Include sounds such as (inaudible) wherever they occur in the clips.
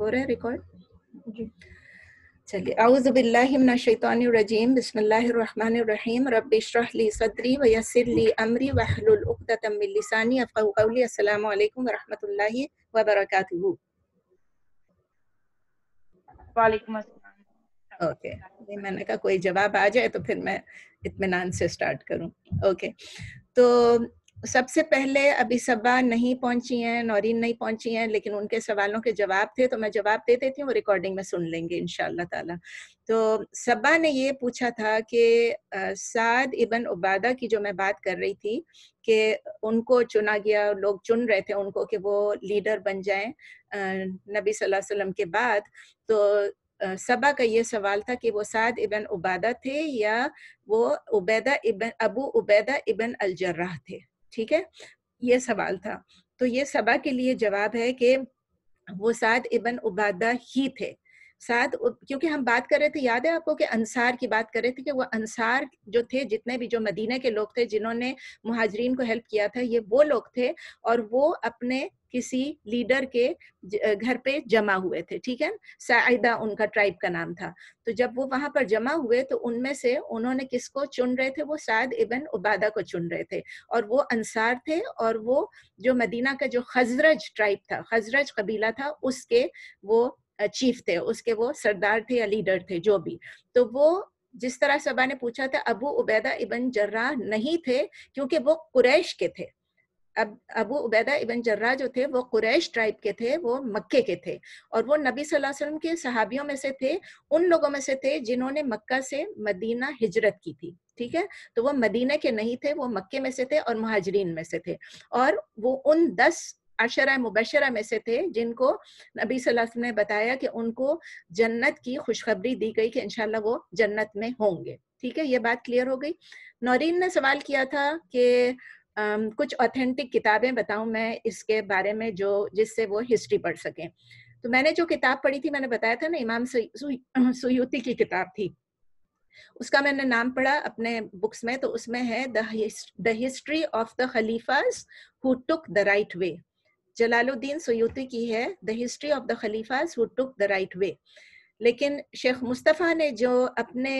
हो रहा है रिकॉर्ड चलिए आउज बिस्मिल्लाहिर्रहमानिर्रहीम बिस्मिल्लाम रबली सदरी वसरली अमरी वहलुल उक़दतम मिन लिसानी ओके okay. मैंने कहा कोई जवाब आ जाए तो फिर मैं इतमान से स्टार्ट करूं ओके okay. तो सबसे पहले अभी सबा नहीं पहुंची हैं नौरीन नहीं पहुंची हैं लेकिन उनके सवालों के जवाब थे तो मैं जवाब दे देती हूँ वो रिकॉर्डिंग में सुन लेंगे इन ताला तो सबा ने ये पूछा था कि साद इबन उबादा की जो मैं बात कर रही थी कि उनको चुना गया लोग चुन रहे थे उनको कि वो लीडर बन जाए नबी सल्लल्लाहु वसल्लम के बाद तो सबा का ये सवाल था कि वो साद इबन उबादा थे या वो उबैदा इबन अबू उबैदा इबन अलजर्राह थे ठीक है ये सवाल था तो ये सबा के लिए जवाब है कि वो साद इबन उबादा ही थे साथ क्योंकि हम बात कर रहे थे याद है आपको कि अंसार की बात कर रहे थे कि वो अंसार जो थे जितने भी जो मदीना के लोग थे जिन्होंने महाजरीन को हेल्प किया था ये वो लोग थे और वो अपने किसी लीडर के घर पे जमा हुए थे ठीक है साइदा उनका ट्राइब का नाम था तो जब वो वहां पर जमा हुए तो उनमें से उन्होंने किसको चुन रहे थे वो साद इबन उबादा को चुन रहे थे और वो अंसार थे और वो जो मदीना का जो खजरज ट्राइब था खजरज कबीला था उसके वो चीफ थे उसके वो सरदार थे या लीडर थे जो भी तो वो जिस तरह सभा ने पूछा था अबू उबैदा इबन जर्रा नहीं थे क्योंकि वो कुरैश के थे अब अबू उबैदा इबन जर्रा जो थे वो कुरैश ट्राइब के थे वो मक्के के थे और वो नबी सल्लल्लाहु अलैहि वसल्लम के सहाबियों में से थे उन लोगों में से थे जिन्होंने मक्का से मदीना हिजरत की थी ठीक है तो वो मदीना के नहीं थे वो मक्के में से थे और महाजरीन में से थे और वो उन दस अशरा मुबशरा में से थे जिनको नबी सल ने बताया कि उनको जन्नत की खुशखबरी दी गई कि इनशाला वो जन्नत में होंगे ठीक है ये बात क्लियर हो गई नौरीन ने सवाल किया था कि Um, कुछ ऑथेंटिक किताबें बताऊं मैं इसके बारे में जो जिससे वो हिस्ट्री पढ़ सकें तो मैंने जो किताब पढ़ी थी मैंने बताया था ना इमाम सुयूती की किताब थी उसका मैंने नाम पढ़ा अपने बुक्स में तो उसमें है the history of the khalifas who took the right way Jalaluddin Suyuti की है the history of the khalifas who took the right way लेकिन शेख मुस्तफ़ा ने जो अपने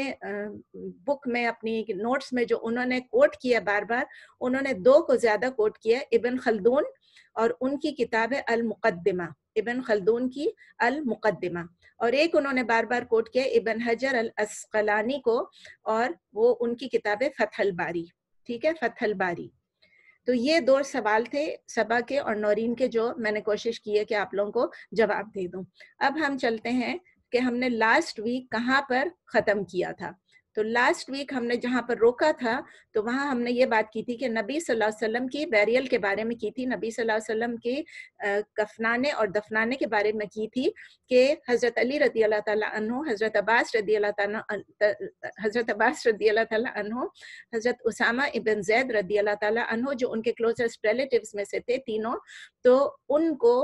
बुक में अपनी नोट्स में जो उन्होंने कोट किया बार बार उन्होंने दो को ज़्यादा कोट किया इबन खलदून और उनकी किताब है अलमुकदमा इबन खलदून की अलमुकदमा और एक उन्होंने बार बार कोट किया इबन हजर अल अस्कलानी को और वो उनकी किताब है फतहल बारी ठीक है फतहल बारी तो ये दो सवाल थे सबा के और नौरीन के जो मैंने कोशिश की है कि आप लोगों को जवाब दे दूं अब हम चलते हैं कि हमने लास्ट वीक कहाँ पर ख़त्म किया था तो लास्ट वीक हमने जहाँ पर रोका था तो वहाँ हमने ये बात की थी कि नबी सल्लल्लाहु अलैहि वसल्लम की बैरियल के बारे में की थी नबी सल्लल्लाहु अलैहि वसल्लम के कफनाने और दफनाने के बारे में की थी कि हज़रत अली रदी अल्लाह तु हज़रत अब्बास रदी अल्लाह हज़रत अब्बास रदी अल्लाह हज़रत उसामा इबन जैद रदी अल्लाह तु जो उनके क्लोजेस्ट रिलेटिव्स में से थे तीनों तो उनको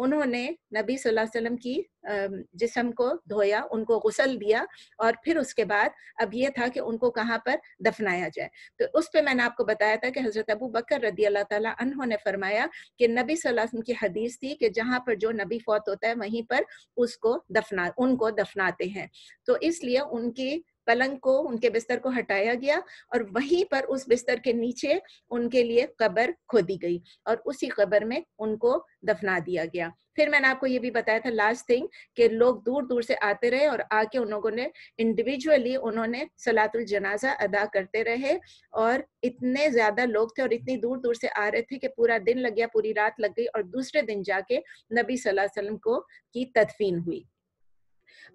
उन्होंने नबी सल्लल्लाहु अलैहि वसल्लम की जिसम को धोया उनको गुसल दिया और फिर उसके बाद अब ये था कि उनको कहाँ पर दफनाया जाए तो उस पर मैंने आपको बताया था कि हज़रत अबू बकर रदी अल्लाह ताला ने फरमाया कि नबी वसल्लम की हदीस थी कि जहाँ पर जो नबी फौत होता है वहीं पर उसको दफना उनको दफनाते हैं तो इसलिए उनकी पलंग को उनके बिस्तर को हटाया गया और वहीं पर उस बिस्तर के नीचे उनके लिए कबर खोदी गई और उसी कबर में उनको दफना दिया गया फिर मैंने आपको ये भी बताया था लास्ट थिंग कि लोग दूर दूर से आते रहे और आके उन लोगों ने इंडिविजुअली उन्होंने सलातुल जनाजा अदा करते रहे और इतने ज्यादा लोग थे और इतनी दूर दूर से आ रहे थे कि पूरा दिन लग गया पूरी रात लग गई और दूसरे दिन जाके नबी सल्लल्लाहु अलैहि वसल्लम को की तदफीन हुई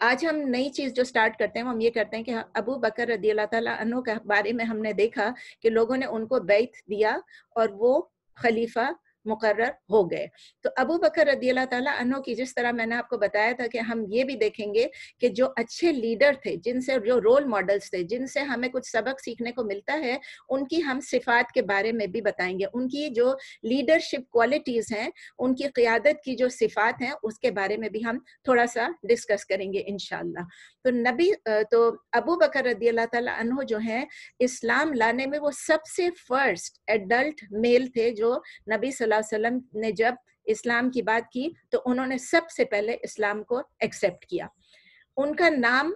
आज हम नई चीज जो स्टार्ट करते हैं हम ये करते हैं कि अबू बकर रदी अल्लाह तु के बारे में हमने देखा कि लोगों ने उनको बैत दिया और वो खलीफा मुकर हो गए तो अबू बकर रदी अल्लाह की जिस तरह मैंने आपको बताया था कि हम ये भी देखेंगे कि जो अच्छे लीडर थे जिनसे जो रोल मॉडल्स थे जिनसे हमें कुछ सबक सीखने को मिलता है उनकी हम सिफात के बारे में भी बताएंगे उनकी जो लीडरशिप क्वालिटीज़ हैं उनकी क़्यादत की जो सिफात हैं उसके बारे में भी हम थोड़ा सा डिस्कस करेंगे इन तो नबी तो अबू बकर रदी अल्लाह तु जो है इस्लाम लाने में वो सबसे फर्स्ट एडल्ट मेल थे जो नबी सल वसल्लम ने जब इस्लाम की बात की तो उन्होंने सबसे पहले इस्लाम को एक्सेप्ट किया उनका नाम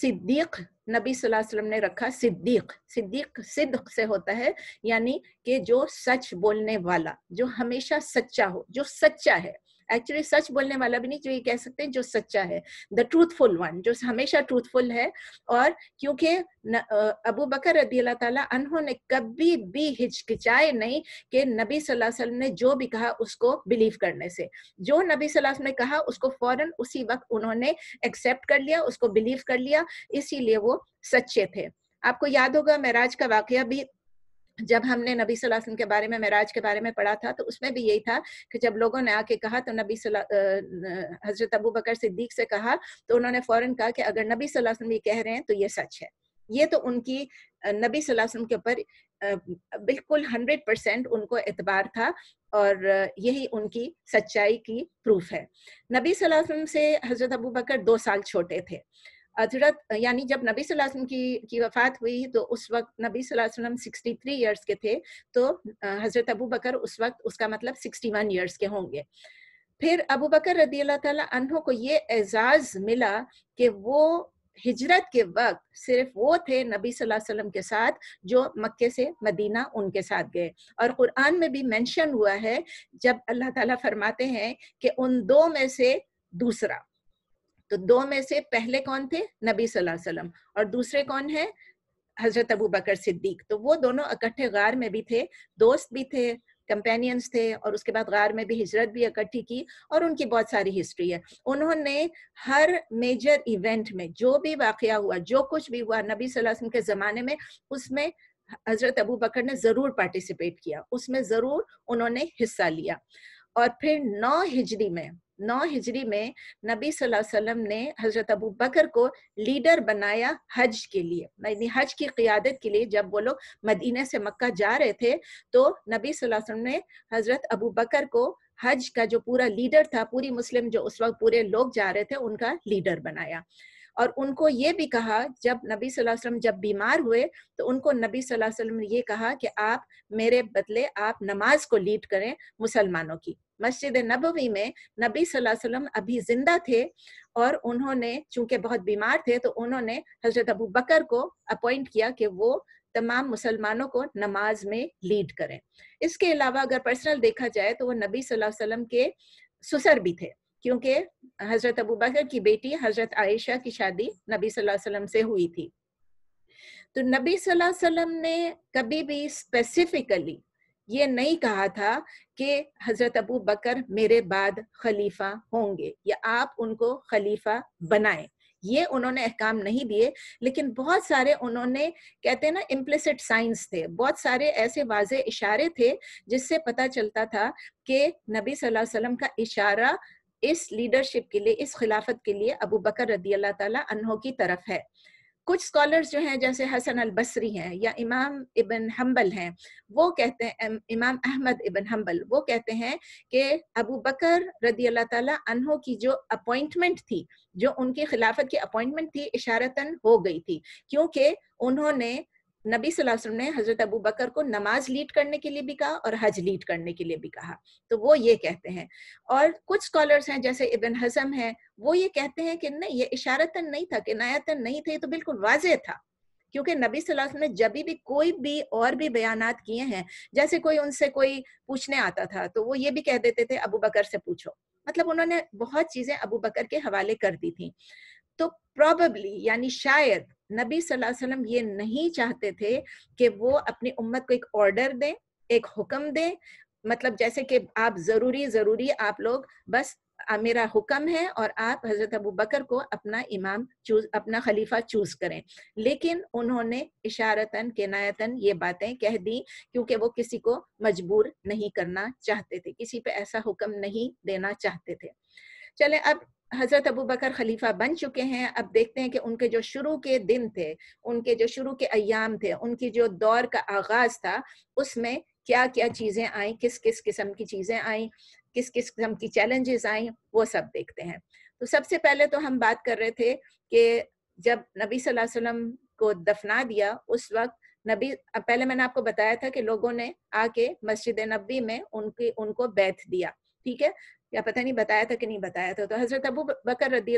सिद्दीक नबी वसल्लम ने रखा सिद्दीक सिद्दीक सिद्ध से होता है यानी कि जो सच बोलने वाला जो हमेशा सच्चा हो जो सच्चा है एक्चुअली सच बोलने वाला भी नहीं जो ये कह सकते हैं जो सच्चा है द ट्रूथफुल वन जो हमेशा ट्रूथफुल है और क्योंकि अबू बकर रदी अल्लाह ताला उन्होंने कभी भी हिचकिचाए नहीं कि नबी सल्लल्लाहु अलैहि वसल्लम ने जो भी कहा उसको बिलीव करने से जो नबी सल्लल्लाहु अलैहि वसल्लम ने कहा उसको फौरन उसी वक्त उन्होंने एक्सेप्ट कर लिया उसको बिलीव कर लिया इसीलिए वो सच्चे थे आपको याद होगा मेराज का वाकया भी जब हमने नबी सल्लल्लाहु अलैहि वसल्लम के बारे में महराज के बारे में पढ़ा था तो उसमें भी यही था कि जब लोगों ने आके कहा तो नबी हजरत अबू बकर सिद्दीक से कहा तो उन्होंने फौरन कहा कि अगर नबी सल्लल्लाहु अलैहि वसल्लम कह रहे हैं तो ये सच है ये तो उनकी नबी सल्लल्लाहु अलैहि वसल्लम के ऊपर बिल्कुल हंड्रेड परसेंट उनको एतबार था और यही उनकी सच्चाई की प्रूफ है नबी सल्लल्लाहु अलैहि वसल्लम से हजरत अबू बकर दो साल छोटे थे हजरत यानी जब नबी वसल्लम की की वफात हुई तो उस वक्त नबी वसल्लम 63 इयर्स के थे तो हजरत अबू बकर उस वक्त उसका मतलब 61 इयर्स के होंगे फिर अबू बकर रदी अल्लाह को ये एजाज मिला कि वो हिजरत के वक्त सिर्फ वो थे नबी सल्लल्लाहु अलैहि वसल्लम के साथ जो मक्के से मदीना उनके साथ गए और कुरान में भी मेंशन हुआ है जब अल्लाह ताला फरमाते हैं कि उन दो में से दूसरा तो दो में से पहले कौन थे नबी सल्लल्लाहु अलैहि वसल्लम और दूसरे कौन है हजरत अबू बकर सिद्दीक तो वो दोनों इकट्ठे गार में भी थे दोस्त भी थे कंपेनियंस थे और उसके बाद गार में भी हिजरत भी इकट्ठी की और उनकी बहुत सारी हिस्ट्री है उन्होंने हर मेजर इवेंट में जो भी वाक़ हुआ जो कुछ भी हुआ नबी वसल्लम के ज़माने में उसमें हजरत अबू बकर ने ज़रूर पार्टिसिपेट किया उसमें ज़रूर उन्होंने हिस्सा लिया और फिर नौ हिजरी में नौ हिजरी में नबी वसल्लम ने हजरत अबू बकर को लीडर बनाया हज के लिए यानी हज की क्यादत के लिए जब वो लोग मदीने से मक्का जा रहे थे तो नबी वसल्लम ने हजरत अबू बकर को हज का जो पूरा लीडर था पूरी मुस्लिम जो उस वक्त पूरे लोग जा रहे थे उनका लीडर बनाया और उनको ये भी कहा जब नबी सल्लल्लाहु अलैहि वसल्लम जब बीमार हुए तो उनको नबी सल्लल्लाहु अलैहि वसल्लम ने ये कहा कि आप मेरे बदले आप नमाज को लीड करें मुसलमानों की मस्जिद नबवी में नबी वसल्लम अभी जिंदा थे और उन्होंने चूंकि बहुत बीमार थे तो उन्होंने हजरत अबू बकर को अपॉइंट किया कि वो तमाम मुसलमानों को नमाज में लीड करें इसके अलावा अगर पर्सनल देखा जाए तो वो नबी वसल्लम के सुसर भी थे क्योंकि हजरत अबू बकर की बेटी हजरत आयशा की शादी नबी वसल्लम से हुई थी तो नबी वसल्लम ने कभी भी स्पेसिफिकली ये नहीं कहा था कि हजरत अबू बकर मेरे बाद खलीफा होंगे या आप उनको खलीफा बनाए ये उन्होंने अहकाम नहीं दिए लेकिन बहुत सारे उन्होंने कहते हैं ना इम्प्लिसिट साइंस थे बहुत सारे ऐसे वाज इशारे थे जिससे पता चलता था कि नबी सल्लल्लाहु अलैहि वसल्लम का इशारा इस लीडरशिप के लिए इस खिलाफत के लिए अबू बकर रदी अल्लाह तला की तरफ है कुछ स्कॉलर्स जो हैं जैसे हसन अल बसरी हैं या इमाम इबन हम्बल हैं वो कहते हैं इमाम अहमद इबन हम्बल वो कहते हैं कि अबू बकर रदी अल्लाह ताला अनहो की जो अपॉइंटमेंट थी जो उनकी खिलाफत की अपॉइंटमेंट थी इशारतन हो गई थी क्योंकि उन्होंने नबी वसल्लम ने हजरत अबू बकर को नमाज लीड करने के लिए भी कहा और हज लीड करने के लिए भी कहा तो वो ये कहते हैं और कुछ स्कॉलर्स हैं जैसे इबन हजम हैं वो ये कहते हैं कि नहीं ये इशारतन नहीं था कि नायातन नहीं थे तो बिल्कुल वाजह था क्योंकि नबी सल्लल्लाहु अलैहि वसल्लम ने जब भी कोई भी और भी बयान किए हैं जैसे कोई उनसे कोई पूछने आता था तो वो ये भी कह देते थे अबू बकर से पूछो मतलब उन्होंने बहुत चीजें अबू बकर के हवाले कर दी थी तो प्रॉबली यानी शायद नबी सल्लल्लाहु अलैहि वसल्लम ये नहीं चाहते थे कि वो अपनी उम्मत को एक ऑर्डर दें एक हुक्म दें मतलब जैसे कि आप जरूरी जरूरी आप लोग बस मेरा हुक्म है और आप हजरत अबू बकर को अपना इमाम चूज अपना खलीफा चूज करें लेकिन उन्होंने इशारतन केनायतन ये बातें कह दी क्योंकि वो किसी को मजबूर नहीं करना चाहते थे किसी पे ऐसा हुक्म नहीं देना चाहते थे चले अब हज़रत अबू बकर खलीफा बन चुके हैं अब देखते हैं कि उनके जो शुरू के दिन थे उनके जो शुरू के अयाम थे उनकी जो दौर का आगाज था उसमें क्या क्या चीज़ें आई किस किस किस्म की चीज़ें आई किस किस किस्म की चैलेंजेस आई वो सब देखते हैं तो सबसे पहले तो हम बात कर रहे थे कि जब नबी सल्लल्लाहु वसल्लम को दफना दिया उस वक्त नबी पहले मैंने आपको बताया था कि लोगों ने आके मस्जिद नबी में उनकी उनको बैठ दिया ठीक है या पता नहीं बताया था कि नहीं बताया था तो हजरत अबू बकर रदी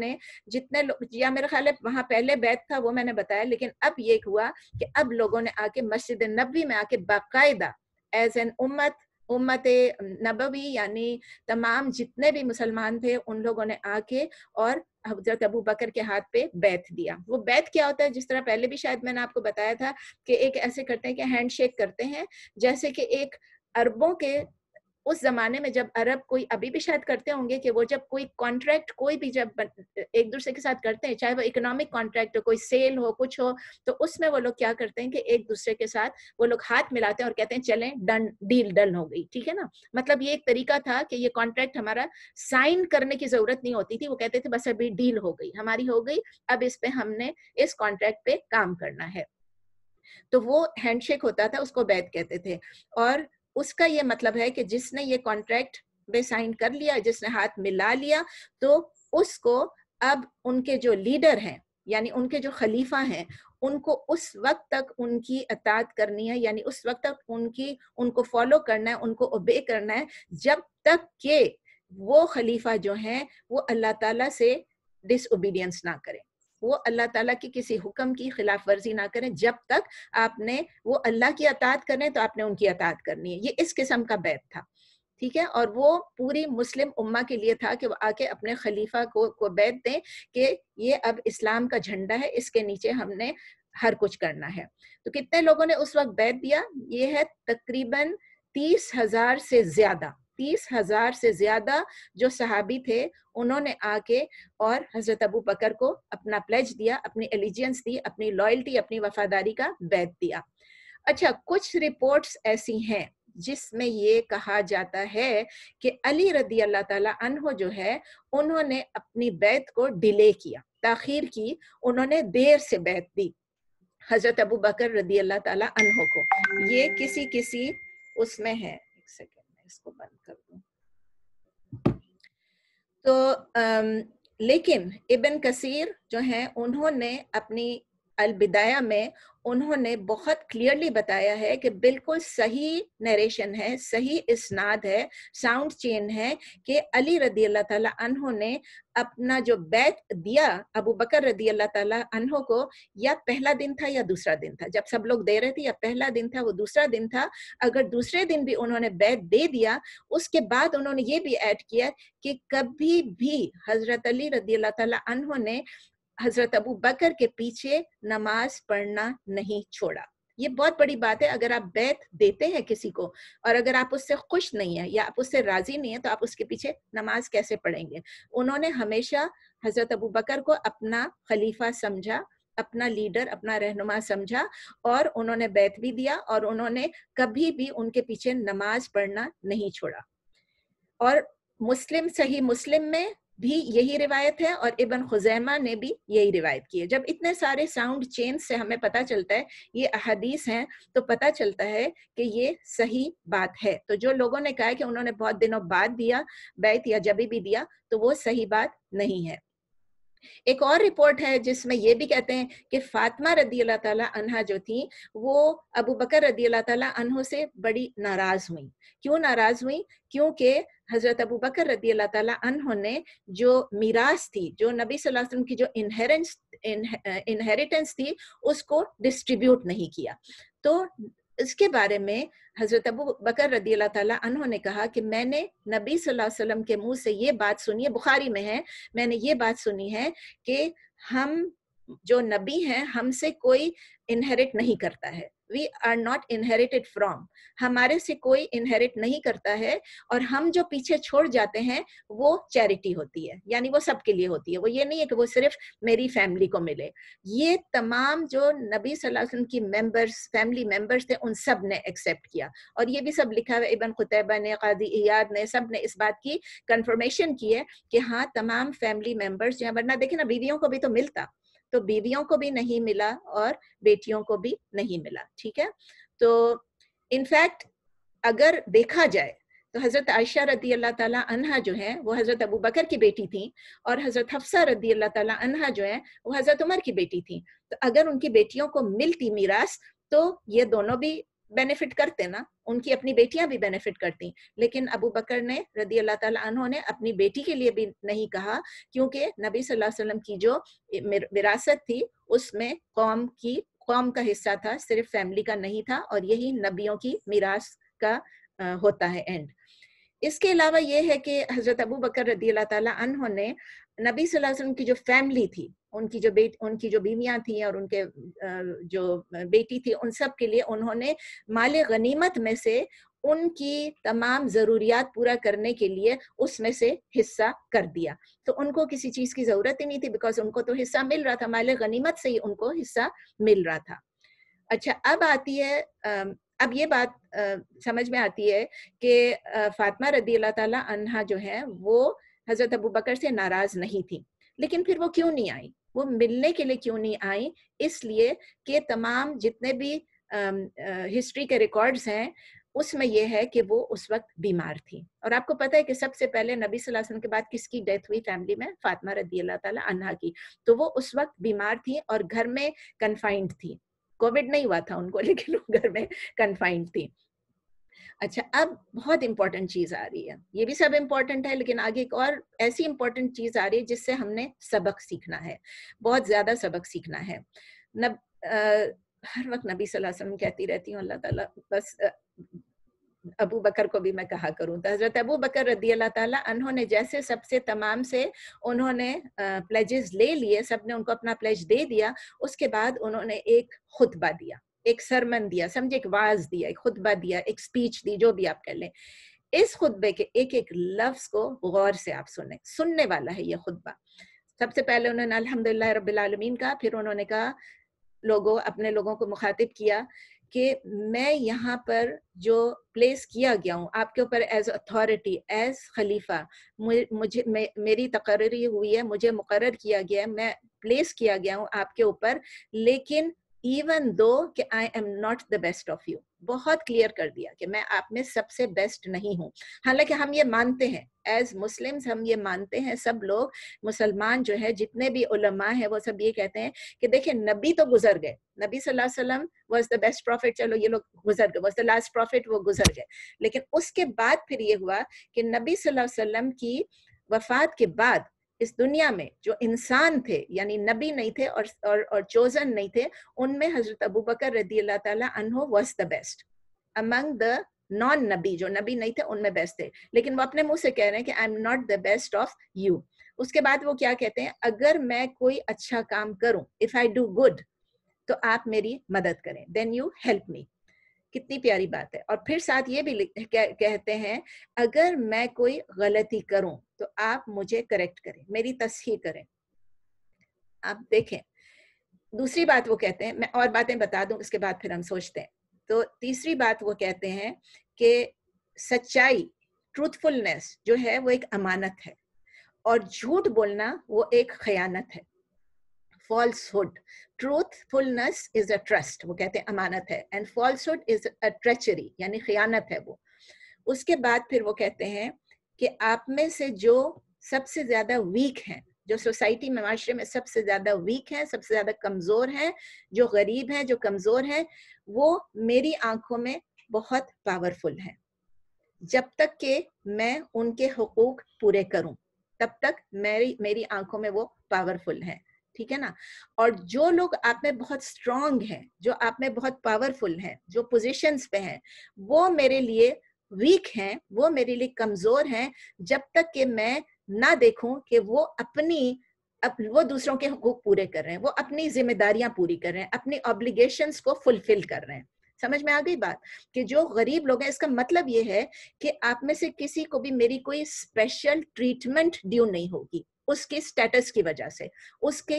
ने जितने या मेरे ख्याल वहाँ पहले बैत था वो मैंने बताया लेकिन अब ये हुआ कि अब लोगों ने आके मस्जिद नबी में आके बाकायदा एज एन उम्मत उम्मत नबवी यानी तमाम जितने भी मुसलमान थे उन लोगों ने आके और हजरत अबू बकर के हाथ पे बैत दिया वो बैत क्या होता है जिस तरह पहले भी शायद मैंने आपको बताया था कि एक ऐसे करते हैं कि हैंडशेक करते हैं जैसे कि एक अरबों के उस जमाने में जब अरब कोई अभी भी शायद करते होंगे कि वो जब कोई कॉन्ट्रैक्ट कोई भी जब एक दूसरे के साथ करते हैं चाहे वो इकोनॉमिक कॉन्ट्रैक्ट हो कोई सेल हो कुछ हो तो उसमें वो लोग क्या करते हैं कि एक दूसरे के साथ वो लोग हाथ मिलाते हैं और कहते हैं चलें डन डील डन हो गई ठीक है ना मतलब ये एक तरीका था कि ये कॉन्ट्रैक्ट हमारा साइन करने की जरूरत नहीं होती थी वो कहते थे बस अभी डील हो गई हमारी हो गई अब इस पे हमने इस कॉन्ट्रैक्ट पे काम करना है तो वो हैंडशेक होता था उसको बैत कहते थे और उसका ये मतलब है कि जिसने ये कॉन्ट्रैक्ट में साइन कर लिया जिसने हाथ मिला लिया तो उसको अब उनके जो लीडर हैं यानी उनके जो खलीफा हैं उनको उस वक्त तक उनकी अतात करनी है यानी उस वक्त तक उनकी उनको फॉलो करना है उनको ओबे करना है जब तक के वो खलीफा जो हैं वो अल्लाह ताला से डिसओबीडियंस ना करें वो अल्लाह ताला के किसी हुक्म की खिलाफ वर्जी ना करें जब तक आपने वो अल्लाह की अतात करें तो आपने उनकी अतात करनी है ये इस किस्म का बैत था ठीक है और वो पूरी मुस्लिम उम्मा के लिए था कि वो आके अपने खलीफा को को बैत दें कि ये अब इस्लाम का झंडा है इसके नीचे हमने हर कुछ करना है तो कितने लोगों ने उस वक्त बैत दिया ये है तकरीबन तीस हजार से ज्यादा तीस हजार से ज्यादा जो सहाबी थे उन्होंने आके और हजरत अबू बकर को अपना प्लेज दिया अपनी एलिजियंस दी अपनी लॉयल्टी अपनी वफादारी का बैत दिया अच्छा कुछ रिपोर्ट्स ऐसी हैं जिसमें ये कहा जाता है कि अली रदी अल्लाह ताला अनहो जो है उन्होंने अपनी बैत को डिले किया तखिर की उन्होंने देर से बैत दी हजरत अबू बकर रदी अल्लाह तला अनहो को ये किसी किसी उसमें है एक इसको बंद कर दू तो अम, लेकिन इबन कसीर जो है उन्होंने अपनी अलबिदाया में उन्होंने बहुत क्लियरली बताया है कि बिल्कुल सही नरेशन है सही इसनाद है साउंड चेन है कि अली रदी अल्लाह ताला अनहो ने अपना जो बैत दिया अबू बकर रदी अल्लाह ताला अनहो को या पहला दिन था या दूसरा दिन था जब सब लोग दे रहे थे या पहला दिन था वो दूसरा दिन था अगर दूसरे दिन भी उन्होंने बैत दे दिया उसके बाद उन्होंने ये भी ऐड किया कि कभी भी हजरत अली रदी अल्लाह तला अनहो ने हजरत अबू बकर के पीछे नमाज पढ़ना नहीं छोड़ा ये बहुत बड़ी बात है अगर आप बैत देते हैं किसी को और अगर आप उससे खुश नहीं है या आप उससे राजी नहीं है तो आप उसके पीछे नमाज कैसे पढ़ेंगे उन्होंने हमेशा हजरत अबू बकर को अपना खलीफा समझा अपना लीडर अपना रहनुमा समझा और उन्होंने बैत भी दिया और उन्होंने कभी भी उनके पीछे नमाज पढ़ना नहीं छोड़ा और मुस्लिम सही मुस्लिम में भी यही रिवायत है और इबन खुजैमा ने भी यही रिवायत की है जब इतने सारे साउंड चेंज से हमें पता चलता है ये अहदीस हैं तो पता चलता है कि ये सही बात है तो जो लोगों ने कहा कि उन्होंने बहुत दिनों बाद दिया बैत या जबी भी दिया तो वो सही बात नहीं है एक और रिपोर्ट है जिसमें ये भी कहते हैं कि फातिमा रदी अल्लाह तहा अनहा जो थी वो अबू बकर रदी अल्लाह तहों अनहो से बड़ी नाराज हुई क्यों नाराज हुई क्योंकि हजरत अबू बकर रदी अल्लाह तला ने जो मीरास थी जो नबी वसल्लम की जो इनहेरेंस इनहेरिटेंस थी उसको डिस्ट्रीब्यूट नहीं किया तो इसके बारे में हजरत अबू बकर रदी अल्लाह ताला ने कहा कि मैंने नबी सलम वसल्लम के मुंह से ये बात सुनी है बुखारी में है मैंने ये बात सुनी है कि हम जो नबी हैं हमसे कोई इनहेरिट नहीं करता है we are not inherited from हमारे से कोई इनहेरिट नहीं करता है और हम जो पीछे छोड़ जाते हैं वो चैरिटी होती है यानी वो सबके लिए होती है वो ये नहीं है कि वो सिर्फ मेरी फैमिली को मिले ये तमाम जो नबी वसल्लम की मेंबर्स फैमिली मेंबर्स थे उन सब ने एक्सेप्ट किया और ये भी सब लिखा हुआ इबन खुतैबा ने काजी इयाद ने सब ने इस बात की कन्फर्मेशन की है कि हाँ तमाम फैमिली मेंबर्स जो है वरना देखे ना बीवियों को भी तो मिलता तो बीवियों को भी नहीं मिला और बेटियों को भी नहीं मिला ठीक है तो इनफैक्ट अगर देखा जाए तो हज़रत आयशा रदी अल्लाह ताला अनहा जो है वो हज़रत अबू बकर की बेटी थी और हज़रत हफ्सा रदी अल्लाह ताला अनहा जो है वो हज़रत उमर की बेटी थी तो अगर उनकी बेटियों को मिलती मीरास तो ये दोनों भी बेनिफिट करते ना उनकी अपनी बेटियां भी बेनिफिट करती लेकिन अबू बकर ने रदी अल्लाह तु ने अपनी बेटी के लिए भी नहीं कहा क्योंकि नबी सल्लल्लाहु अलैहि वसल्लम की जो विरासत थी उसमें कौम की कौम का हिस्सा था सिर्फ फैमिली का नहीं था और यही नबियों की मीरास का होता है एंड इसके अलावा ये है कि हजरत अबू बकर रदी अल्लाह ने नबी वसल्लम की जो फैमिली थी उनकी जो बेट उनकी जो बीवियाँ थी और उनके जो बेटी थी उन सब के लिए उन्होंने माल गनीमत में से उनकी तमाम ज़रूरियात पूरा करने के लिए उसमें से हिस्सा कर दिया तो उनको किसी चीज़ की ज़रूरत ही नहीं थी बिकॉज उनको तो हिस्सा मिल रहा था माल गनीमत से ही उनको हिस्सा मिल रहा था अच्छा अब आती है अब ये बात समझ में आती है कि फातिमा रदी अल्लाह ताला अनहा जो है वो हज़रत अबू बकर से नाराज़ नहीं थी लेकिन फिर वो क्यों नहीं आई वो मिलने के लिए क्यों नहीं आई इसलिए कि तमाम जितने भी हिस्ट्री के रिकॉर्ड्स हैं उसमें यह है कि वो उस वक्त बीमार थी और आपको पता है कि सबसे पहले नबी सल्लल्लाहु अलैहि वसल्लम के बाद किसकी डेथ हुई फैमिली में फातिमा रदी अल्लाह ताला अन्हा की तो वो उस वक्त बीमार थी और घर में कन्फाइंड थी कोविड नहीं हुआ था उनको (laughs) लेकिन वो घर में कन्फाइंड थी अच्छा अब बहुत इंपॉर्टेंट चीज आ रही है ये भी सब इम्पोर्टेंट है लेकिन आगे एक और ऐसी इंपॉर्टेंट चीज आ रही है जिससे हमने सबक सीखना है बहुत ज्यादा सबक सीखना है नब आ, हर वक्त नबी सल्लल्लाहु वसल्लम कहती रहती हूँ अल्लाह ताला बस आ, अबू बकर को भी मैं कहा करूँ तो हजरत अबू बकर रदी अल्लाह ताला उन्होंने जैसे सबसे तमाम से उन्होंने प्लेजेस ले लिए सब ने उनको अपना प्लेज दे दिया उसके बाद उन्होंने एक खुतबा दिया एक सरमन दिया समझे एक वाज दिया एक खुतबा दिया एक स्पीच दी जो भी आप कह लें इस खुतबे के एक एक लफ्ज को गौर से आप सुने सुनने वाला है यह खुतबा सबसे पहले उन्होंने अलहमदिल्ला रबालमीन कहा फिर उन्होंने कहा लोगों अपने लोगों को मुखातिब किया कि मैं यहाँ पर जो प्लेस किया गया हूँ आपके ऊपर एज अथॉरिटी एज खलीफा मुझे मे, मेरी तकर्री हुई है मुझे मुकर किया गया है मैं प्लेस किया गया हूँ आपके ऊपर लेकिन इवन दो कि I am not the best of you बहुत क्लियर कर दिया कि मैं आप में सबसे बेस्ट नहीं हूँ हालांकि हम ये मानते हैं एज मुस्लिम हम ये मानते हैं सब लोग मुसलमान जो है जितने भी उलमा है वो सब ये कहते हैं कि देखिए नबी तो गुजर गए नबी सल्लम वॉज द बेस्ट प्रॉफिट चलो ये लोग गुजर गए वॉज द लास्ट प्रॉफिट वो गुजर गए लेकिन उसके बाद फिर ये हुआ कि नबी सल्लम की वफात के बाद इस दुनिया में जो इंसान थे यानी नबी नहीं थे और और, और चोजन नहीं थे उनमें हजरत अबू बकर रदी अल्लाह तला was the best among the non नबी जो नबी नहीं थे उनमें बेस्ट थे लेकिन वो अपने मुंह से कह रहे हैं कि I am not the best of you उसके बाद वो क्या कहते हैं अगर मैं कोई अच्छा काम करूं इफ आई डू गुड तो आप मेरी मदद करें देन यू हेल्प मी कितनी प्यारी बात है और फिर साथ ये भी कहते हैं अगर मैं कोई गलती करूं तो आप मुझे करेक्ट करें मेरी तस्ही करें आप देखें दूसरी बात वो कहते हैं मैं और बातें बता दूं उसके बाद फिर हम सोचते हैं तो तीसरी बात वो कहते हैं कि सच्चाई ट्रूथफुलनेस जो है वो एक अमानत है और झूठ बोलना वो एक खयानत है falsehood truthfulness is a trust वो कहते हैं अमानत है and falsehood is a treachery यानी खयानत है वो उसके बाद फिर वो कहते हैं कि आप में से जो सबसे ज्यादा वीक हैं जो सोसाइटी में माशरे में सबसे ज्यादा वीक है सबसे ज्यादा कमजोर है जो गरीब है जो कमजोर है वो मेरी आंखों में बहुत पावरफुल है जब तक के मैं उनके हकूक पूरे करूं तब तक मेरी मेरी आंखों में वो पावरफुल है ठीक है ना और जो लोग आप में बहुत स्ट्रांग हैं जो आप में बहुत पावरफुल हैं जो पोजीशंस पे हैं वो मेरे लिए वीक हैं वो मेरे लिए कमजोर हैं जब तक कि मैं ना देखूं कि वो अपनी अप, वो दूसरों के हकूक पूरे कर रहे हैं वो अपनी जिम्मेदारियां पूरी कर रहे हैं अपनी ऑब्लिगेशन को फुलफिल कर रहे हैं समझ में आ गई बात कि जो गरीब लोग हैं इसका मतलब ये है कि आप में से किसी को भी मेरी कोई स्पेशल ट्रीटमेंट ड्यू नहीं होगी उसके स्टेटस की वजह से उसके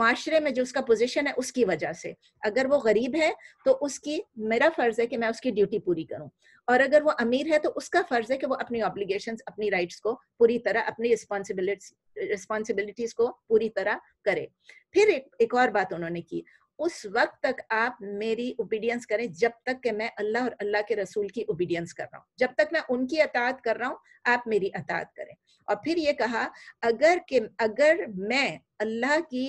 माशरे में जो उसका पोजीशन है उसकी वजह से अगर वो गरीब है तो उसकी मेरा फर्ज है कि मैं उसकी ड्यूटी पूरी करूं और अगर वो अमीर है तो उसका फर्ज है कि वो अपनी ऑब्लिगेशंस अपनी राइट्स को पूरी तरह अपनी रिस्पॉन्सिबिलिटीज को पूरी तरह करे फिर एक, एक और बात उन्होंने की उस वक्त तक आप मेरी ओबीडियंस करें जब तक कि मैं अल्लाह और अल्लाह के रसूल की ओबीडियंस कर रहा हूँ जब तक मैं उनकी अतात कर रहा हूँ आप मेरी अतात करें और फिर ये कहा अगर के अगर मैं अल्लाह की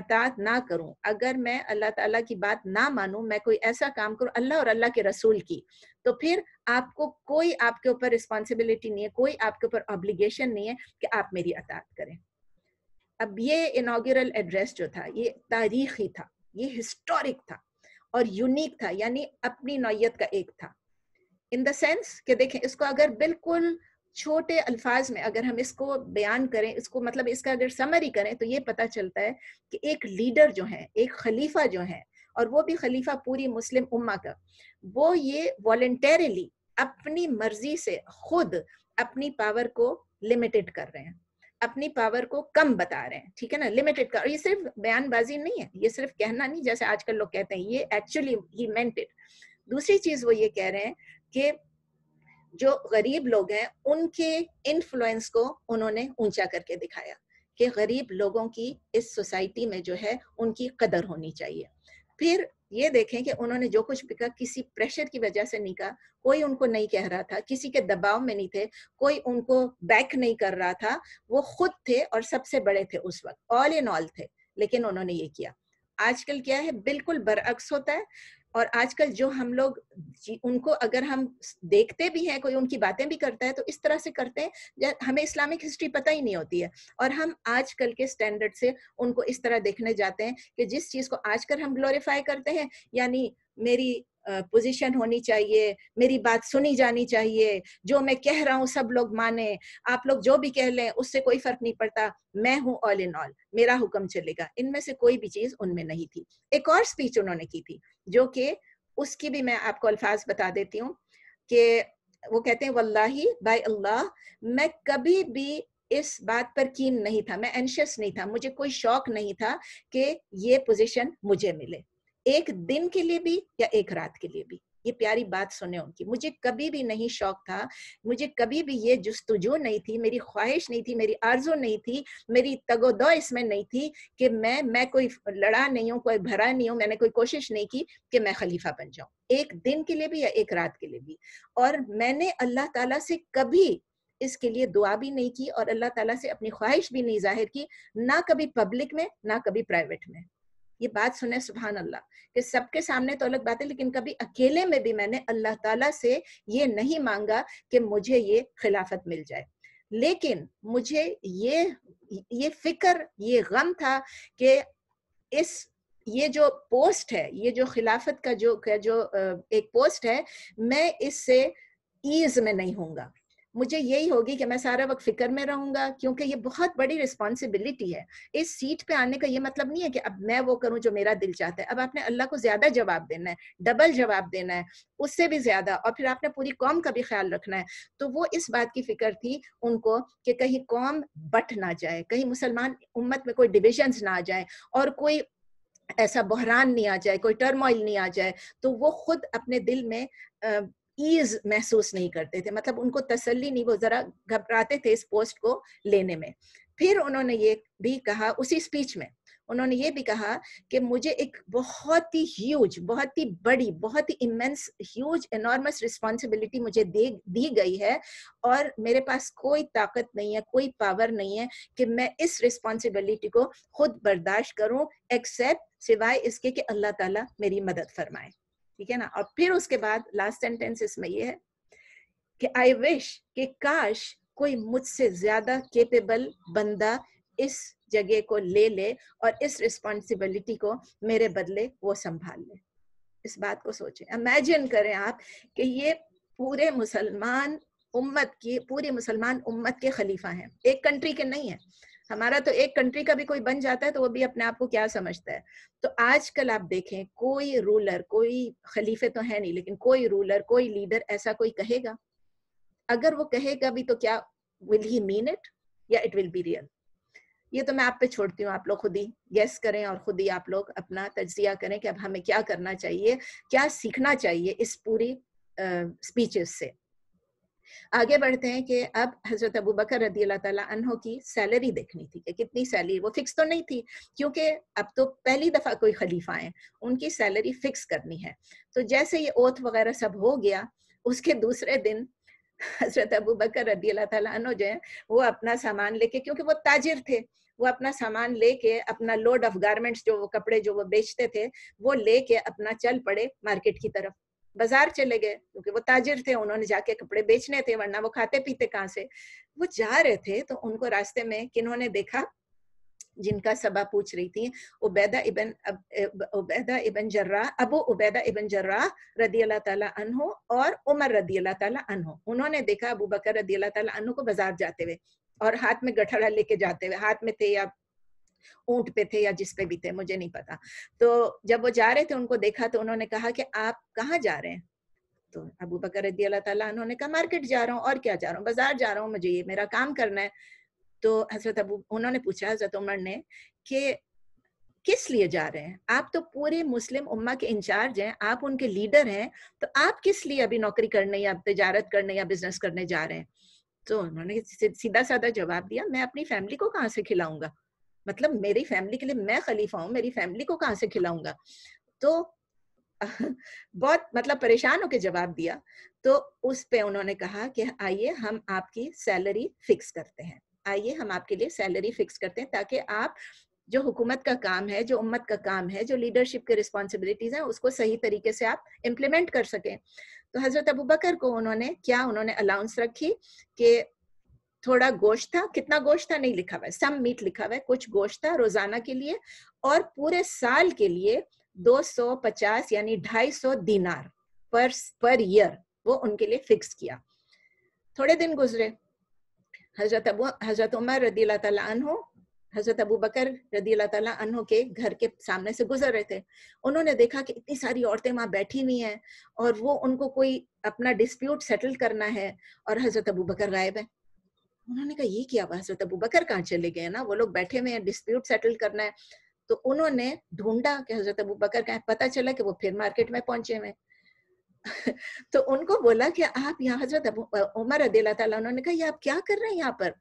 अतात ना करूं अगर मैं अल्लाह ताला की बात ना मानूं मैं कोई ऐसा काम करूं अल्लाह और अल्लाह के रसूल की तो फिर आपको कोई आपके ऊपर रिस्पॉन्सिबिलिटी नहीं है कोई आपके ऊपर ऑब्लिगेशन नहीं है कि आप मेरी अतात करें अब ये इनाग्रल एड्रेस जो था ये तारीखी था ये हिस्टोरिक था और यूनिक था यानी अपनी नौयत का एक था इन द सेंस कि देखें इसको अगर बिल्कुल छोटे अल्फाज में अगर हम इसको बयान करें इसको मतलब इसका अगर समरी करें तो ये पता चलता है कि एक लीडर जो है एक खलीफा जो है और वो भी खलीफा पूरी मुस्लिम उम्मा का वो ये वॉल्टरली अपनी मर्जी से खुद अपनी पावर को लिमिटेड कर रहे हैं अपनी पावर को कम बता रहे हैं ठीक है ना लिमिटेड का और ये सिर्फ बयानबाजी नहीं है ये सिर्फ कहना नहीं जैसे आजकल लोग कहते हैं ये एक्चुअली ही मेंटेड दूसरी चीज वो ये कह रहे हैं कि जो गरीब लोग हैं उनके इन्फ्लुएंस को उन्होंने ऊंचा करके दिखाया कि गरीब लोगों की इस सोसाइटी में जो है उनकी कदर होनी चाहिए फिर ये देखें कि उन्होंने जो कुछ भी कहा किसी प्रेशर की वजह से नहीं कहा कोई उनको नहीं कह रहा था किसी के दबाव में नहीं थे कोई उनको बैक नहीं कर रहा था वो खुद थे और सबसे बड़े थे उस वक्त ऑल इन ऑल थे लेकिन उन्होंने ये किया आजकल क्या है बिल्कुल बरअक्स होता है और आजकल जो हम लोग उनको अगर हम देखते भी हैं कोई उनकी बातें भी करता है तो इस तरह से करते हैं हमें इस्लामिक हिस्ट्री पता ही नहीं होती है और हम आजकल के स्टैंडर्ड से उनको इस तरह देखने जाते हैं कि जिस चीज़ को आजकल हम ग्लोरीफाई करते हैं यानी मेरी पोजीशन होनी चाहिए मेरी बात सुनी जानी चाहिए जो मैं कह रहा हूँ सब लोग माने आप लोग जो भी कह लें उससे कोई फर्क नहीं पड़ता मैं हूँ ऑल इन ऑल मेरा हुक्म चलेगा इनमें से कोई भी चीज उनमें नहीं थी एक और स्पीच उन्होंने की थी जो कि उसकी भी मैं आपको अल्फाज बता देती हूँ कि वो कहते हैं वल्लाही बाय अल्लाह मैं कभी भी इस बात पर कीन नहीं था मैं एंशियस नहीं था मुझे कोई शौक नहीं था कि ये पोजीशन मुझे मिले एक दिन के लिए भी या एक रात के लिए भी ये प्यारी बात सुने उनकी मुझे कभी भी नहीं शौक था मुझे कभी भी ये जुस्तुजो नहीं थी मेरी ख्वाहिश नहीं थी मेरी आरजो नहीं थी मेरी तगोदो इसमें नहीं थी कि मैं मैं कोई लड़ा नहीं हूँ कोई भरा नहीं हूँ मैंने कोई कोशिश नहीं की कि मैं खलीफा बन जाऊं एक दिन के लिए भी या एक रात के लिए भी और मैंने अल्लाह तला से कभी इसके लिए दुआ भी नहीं की और अल्लाह तला से अपनी ख्वाहिश भी नहीं जाहिर की ना कभी पब्लिक में ना कभी प्राइवेट में ये बात सुने सुबहान अल्लाह कि सबके सामने तो अलग बात है लेकिन कभी अकेले में भी मैंने अल्लाह ताला से ये नहीं मांगा कि मुझे ये खिलाफत मिल जाए लेकिन मुझे ये ये फिक्र ये गम था कि इस ये जो पोस्ट है ये जो खिलाफत का जो का जो एक पोस्ट है मैं इससे ईज में नहीं हूंगा मुझे यही होगी कि मैं सारा वक्त फिक्र में रहूंगा क्योंकि ये बहुत बड़ी रिस्पॉन्सिबिलिटी है इस सीट पे आने का ये मतलब नहीं है कि अब मैं वो करूं जो मेरा दिल चाहता है अब आपने अल्लाह को ज्यादा जवाब देना है डबल जवाब देना है उससे भी ज्यादा और फिर आपने पूरी कौम का भी ख्याल रखना है तो वो इस बात की फिक्र थी उनको कि कहीं कौम बट ना जाए कहीं मुसलमान उम्मत में कोई डिविजन ना आ जाए और कोई ऐसा बहरान नहीं आ जाए कोई टर्मोइल नहीं आ जाए तो वो खुद अपने दिल में ईज महसूस नहीं करते थे मतलब उनको तसल्ली नहीं वो जरा घबराते थे इस पोस्ट को लेने में फिर उन्होंने ये भी कहा उसी स्पीच में उन्होंने ये भी कहा कि मुझे एक बहुत ही ह्यूज बहुत ही बड़ी बहुत ही इमेंस ह्यूज एनॉर्मस रिस्पॉन्सिबिलिटी मुझे दे दी गई है और मेरे पास कोई ताकत नहीं है कोई पावर नहीं है कि मैं इस रिस्पॉन्सिबिलिटी को खुद बर्दाश्त करूं एक्सेप्ट सिवाय इसके कि अल्लाह ताला मेरी मदद फरमाए ठीक है ना और फिर उसके बाद लास्ट सेंटेंस इसमें ये है कि आई विश कि काश कोई मुझसे ज्यादा केपेबल बंदा इस जगह को ले ले और इस रिस्पॉन्सिबिलिटी को मेरे बदले वो संभाल ले इस बात को सोचें इमेजिन करें आप कि ये पूरे मुसलमान उम्मत की पूरी मुसलमान उम्मत के खलीफा हैं एक कंट्री के नहीं है हमारा तो एक कंट्री का भी कोई बन जाता है तो वो भी अपने आप को क्या समझता है तो आजकल आप देखें कोई रूलर कोई खलीफे तो है नहीं लेकिन कोई रूलर कोई लीडर ऐसा कोई कहेगा अगर वो कहेगा भी तो क्या विल ही मीन इट या इट विल बी रियल ये तो मैं आप पे छोड़ती हूँ आप लोग खुद ही गेस करें और खुद ही आप लोग अपना तजिया करें कि अब हमें क्या करना चाहिए क्या सीखना चाहिए इस पूरी स्पीचेस uh, से आगे बढ़ते हैं कि अब हजरत अबू बकर रदी अल्लाह की सैलरी देखनी थी कि कितनी सैलरी वो फिक्स तो नहीं थी क्योंकि अब तो पहली दफ़ा कोई खलीफा है उनकी सैलरी फिक्स करनी है तो जैसे ये ओथ वगैरह सब हो गया उसके दूसरे दिन हजरत अबू बकर रदी अल्लाह तहो जो है वो अपना सामान लेके क्योंकि वो ताजिर थे वो अपना सामान लेके अपना लोड ऑफ गारमेंट्स जो वो कपड़े जो वो बेचते थे वो लेके अपना चल पड़े मार्केट की तरफ बाजार चले गए क्योंकि वो ताजिर थे उन्होंने जाके कपड़े बेचने थे वरना वो खाते पीते कहाँ से वो जा रहे थे तो उनको रास्ते में किन्होंने देखा जिनका सबा पूछ रही थी उबैदा इबन उबैदा इबन जर्रा अबू उबैदा इबन जर्रा रदी अल्लाह ताला अनहो और उमर रदी अल्लाह ताला अनहो उन्होंने देखा अबू बकर रदी अल्लाह ताला अनहो को बाजार जाते हुए और हाथ में गठड़ा लेके जाते हुए हाथ में थे या ऊंट पे थे या जिस पे भी थे मुझे नहीं पता तो जब वो जा रहे थे उनको देखा तो उन्होंने कहा कि आप कहाँ जा रहे हैं तो अबू बकर रदी अल्लाह तला उन्होंने कहा मार्केट जा रहा हूँ और क्या जा रहा हूँ बाजार जा रहा हूँ मुझे ये मेरा काम करना है तो हजरत अबू उन्होंने पूछा हजरत उमर ने कि किस लिए जा रहे हैं आप तो पूरे मुस्लिम उम्मा के इंचार्ज हैं आप उनके लीडर हैं तो आप किस लिए अभी नौकरी करने या तजारत करने या बिजनेस करने जा रहे हैं तो उन्होंने सीधा साधा जवाब दिया मैं अपनी फैमिली को कहाँ से खिलाऊंगा मतलब मेरी फैमिली के लिए मैं खलीफा हूँ मेरी फैमिली को कहाँ से खिलाऊंगा तो (laughs) बहुत मतलब परेशान होकर जवाब दिया तो उस पे उन्होंने कहा कि आइए हम आपकी सैलरी फिक्स करते हैं आइए हम आपके लिए सैलरी फिक्स करते हैं ताकि आप जो हुकूमत का काम है जो उम्मत का काम है जो लीडरशिप के रिस्पॉन्सिबिलिटीज हैं उसको सही तरीके से आप इम्प्लीमेंट कर सकें तो हजरत अबू बकर को उन्होंने क्या उन्होंने अलाउंस रखी कि थोड़ा गोश्त था कितना गोश्त था नहीं लिखा हुआ है सम मीट लिखा हुआ है कुछ गोश्त था रोजाना के लिए और पूरे साल के लिए 250 यानी 250 दिनार पर पर ईयर वो उनके लिए फिक्स किया थोड़े दिन गुजरे हजरत अबू हजरत उमर रदी अल्लाह हजरत अबू बकर रदी अल्लाह अनहो के घर के सामने से गुजर रहे थे उन्होंने देखा कि इतनी सारी औरतें वहां बैठी हुई हैं और वो उनको कोई अपना डिस्प्यूट सेटल करना है और हजरत अबू बकर गायब है उन्होंने कहा ये क्या हुआ हजरत अबू बकर कहाँ चले गए ना वो लोग बैठे हुए हैं डिस्प्यूट सेटल करना है तो उन्होंने ढूंढा कि हजरत अबू बकर कहा पता चला कि वो फिर मार्केट में पहुंचे हुए (laughs) तो उनको बोला कि आप यहाँ हजरत अबू उमर अदीला तला उन्होंने कहा ये आप क्या कर रहे हैं यहाँ पर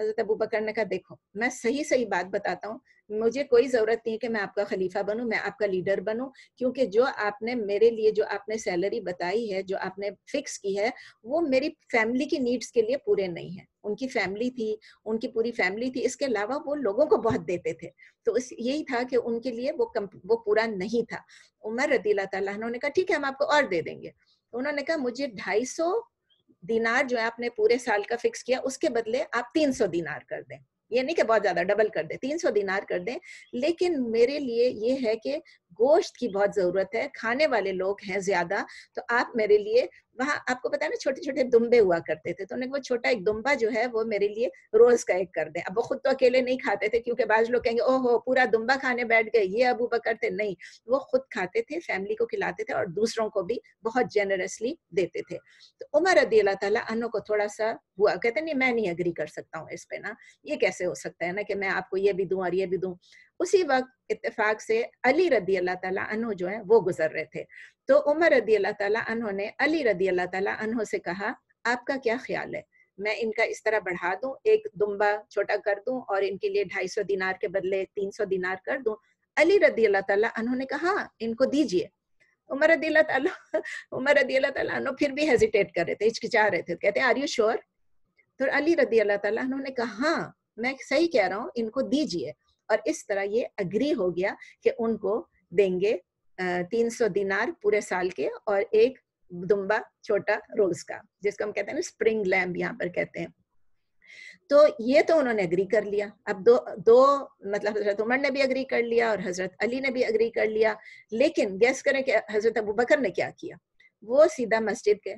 हजरत अबू बकर ने कहा देखो मैं सही सही बात बताता हूँ मुझे कोई जरूरत नहीं है कि मैं आपका खलीफा बनूं मैं आपका लीडर बनूं क्योंकि जो आपने मेरे लिए जो आपने सैलरी बताई है जो आपने फिक्स की है वो मेरी फैमिली की नीड्स के लिए पूरे नहीं है उनकी फैमिली थी उनकी पूरी फैमिली थी इसके अलावा वो लोगों को बहुत देते थे तो इस यही था कि उनके लिए वो कम, वो पूरा नहीं था उमर रदीला तला उन्होंने कहा ठीक है हम आपको और दे देंगे तो उन्होंने कहा मुझे ढाई सौ दिनार जो है आपने पूरे साल का फिक्स किया उसके बदले आप तीन सौ दिनार कर दें ये नहीं कि बहुत ज्यादा डबल कर दें तीन सौ दिनार कर दें लेकिन मेरे लिए ये है कि गोश्त की बहुत जरूरत है खाने वाले लोग हैं ज्यादा तो आप मेरे लिए वहां आपको पता है ना छोटे छोटे दुम्बे हुआ करते थे तो उन्होंने वो छोटा एक दुम्बा जो है वो मेरे लिए रोज का एक कर दे अब वो खुद तो अकेले नहीं खाते थे क्योंकि बाज लोग कहेंगे ओहो पूरा दुम्बा खाने बैठ गए ये अबू बकर थे नहीं वो खुद खाते थे फैमिली को खिलाते थे और दूसरों को भी बहुत जेनरसली देते थे तो उमर रदी अल्लाह तला को थोड़ा सा हुआ कहते नहीं मैं नहीं अग्री कर सकता हूँ इस पे ना ये कैसे हो सकता है ना कि मैं आपको ये भी दू और ये भी दू उसी वक्त इतफाक से अली रदी अल्लाह तला अनु जो है वो गुजर रहे थे तो उमर रदी अल्लाह तला अनु ने अली रदी अल्लाह तला अनु से कहा आपका क्या ख्याल है मैं इनका इस तरह बढ़ा दूं एक दुम्बा छोटा कर दूं और इनके लिए ढाई सौ दिनार के बदले तीन सौ दिनार कर दूं अली रदी अल्लाह ताला उन्होंने कहा इनको दीजिए उमर रदी अल्लाह ताला (laughs) उमर रदी अल्लाह अनु फिर भी हेजिटेट कर रहे थे हिचकिचा रहे थे कहते आर यू श्योर तो अली रदी अल्लाह ताला उन्होंने कहा हाँ मैं सही कह रहा हूँ इनको दीजिए और इस तरह ये अग्री हो गया कि उनको देंगे तीन सौ दिनार पूरे साल के और एक दुम्बा छोटा रोज का जिसको हम कहते हैं ना स्प्रिंग लैम्प यहाँ पर कहते हैं तो ये तो उन्होंने अग्री कर लिया अब दो दो मतलब हजरत उमर ने भी अग्री कर लिया और हजरत अली ने भी अग्री कर लिया लेकिन गैस करें कि हजरत अबू बकर ने क्या किया वो सीधा मस्जिद गए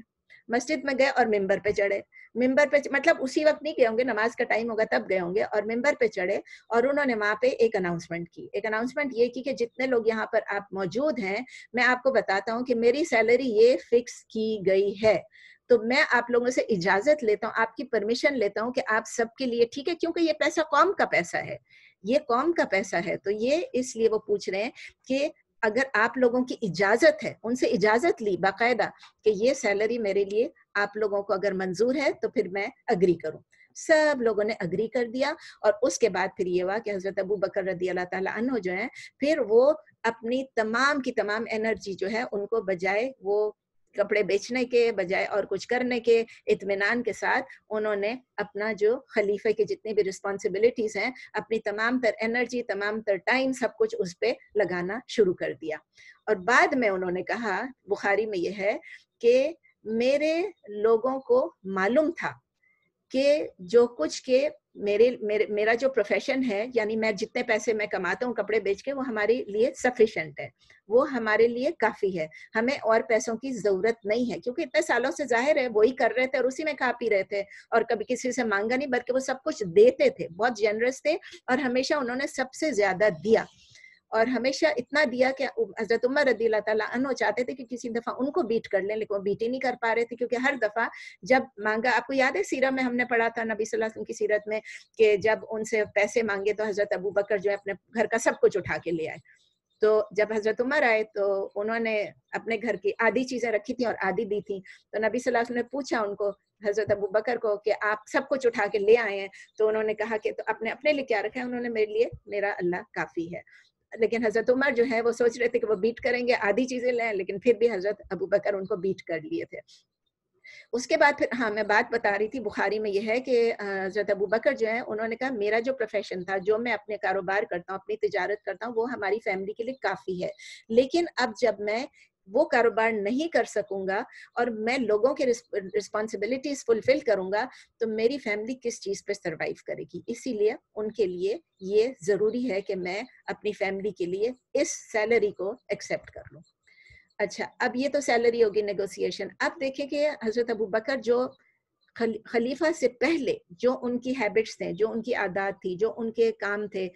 मस्जिद में गए और मेम्बर पे चढ़े मेम्बर पे मतलब उसी वक्त नहीं गए होंगे नमाज का टाइम होगा तब गए होंगे और मेम्बर पे चढ़े और उन्होंने वहां पे एक अनाउंसमेंट की एक अनाउंसमेंट ये की कि जितने लोग यहाँ पर आप मौजूद हैं मैं आपको बताता हूँ कि मेरी सैलरी ये फिक्स की गई है तो मैं आप लोगों से इजाजत लेता हूँ आपकी परमिशन लेता हूँ कि आप सबके लिए ठीक है क्योंकि ये पैसा कौम का पैसा है ये कौम का पैसा है तो ये इसलिए वो पूछ रहे हैं कि अगर आप लोगों की इजाजत है उनसे इजाजत ली बाकायदा कि ये सैलरी मेरे लिए आप लोगों को अगर मंजूर है तो फिर मैं अग्री करूँ सब लोगों ने अग्री कर दिया और उसके बाद फिर ये हुआ कि हजरत अबू बकर रदी अल्लाह तह जो है फिर वो अपनी तमाम की तमाम एनर्जी जो है उनको बजाय वो कपड़े बेचने के बजाय और कुछ करने के इतमान के साथ उन्होंने अपना जो खलीफे के जितने भी रिस्पॉन्सिबिलिटीज हैं अपनी तमाम तर एनर्जी तमाम तर टाइम सब कुछ उस पर लगाना शुरू कर दिया और बाद में उन्होंने कहा बुखारी में यह है कि मेरे लोगों को मालूम था कि जो कुछ के मेरे, मेरे मेरा जो प्रोफेशन है यानी मैं जितने पैसे मैं कमाता हूँ कपड़े बेच के वो हमारे लिए सफिशेंट है वो हमारे लिए काफी है हमें और पैसों की जरूरत नहीं है क्योंकि इतने सालों से जाहिर है वही कर रहे थे और उसी में खा पी रहे थे और कभी किसी से मांगा नहीं बल्कि वो सब कुछ देते थे बहुत जेनरस थे और हमेशा उन्होंने सबसे ज्यादा दिया और हमेशा इतना दिया कि हजरत उमर रदी तु चाहते थे कि किसी दफा उनको बीट कर लें लेकिन वो बीट ही नहीं कर पा रहे थे क्योंकि हर दफा जब मांगा आपको याद है सीरा में हमने पढ़ा था नबी वसल्लम की सीरत में कि जब उनसे पैसे मांगे तो हजरत अबू बकर जो है अपने घर का सब कुछ उठा के ले आए तो जब हजरत उमर आए तो उन्होंने अपने घर की आधी चीजें रखी थी और आधी दी थी तो नबी सल्लल्लाहु ने पूछा उनको हजरत अबू बकर को कि आप सब कुछ उठा के ले आए हैं तो उन्होंने कहा कि तो अपने अपने लिए क्या रखा है उन्होंने मेरे लिए मेरा अल्लाह काफी है लेकिन हजरत उमर जो है वो सोच रहे थे कि वो बीट करेंगे आधी चीजें लें लेकिन फिर भी हजरत अबू बकर उनको बीट कर लिए थे उसके बाद फिर हाँ मैं बात बता रही थी बुखारी में यह है कि हजरत अबू बकर जो है उन्होंने कहा मेरा जो प्रोफेशन था जो मैं अपने कारोबार करता हूँ अपनी तजारत करता हूँ वो हमारी फैमिली के लिए काफ़ी है लेकिन अब जब मैं वो कारोबार नहीं कर सकूंगा और मैं लोगों के रिस्पॉन्सिबिलिटीज फुलफिल करूंगा तो मेरी फैमिली किस चीज पे सरवाइव करेगी इसीलिए उनके लिए ये जरूरी है कि मैं अपनी फैमिली के लिए इस सैलरी को एक्सेप्ट कर लूँ अच्छा अब ये तो सैलरी होगी नेगोसिएशन अब देखें कि हजरत अबू बकर जो खलीफा से पहले जो उनकी हैबिट्स थे जो उनकी आदत थी जो उनके काम थे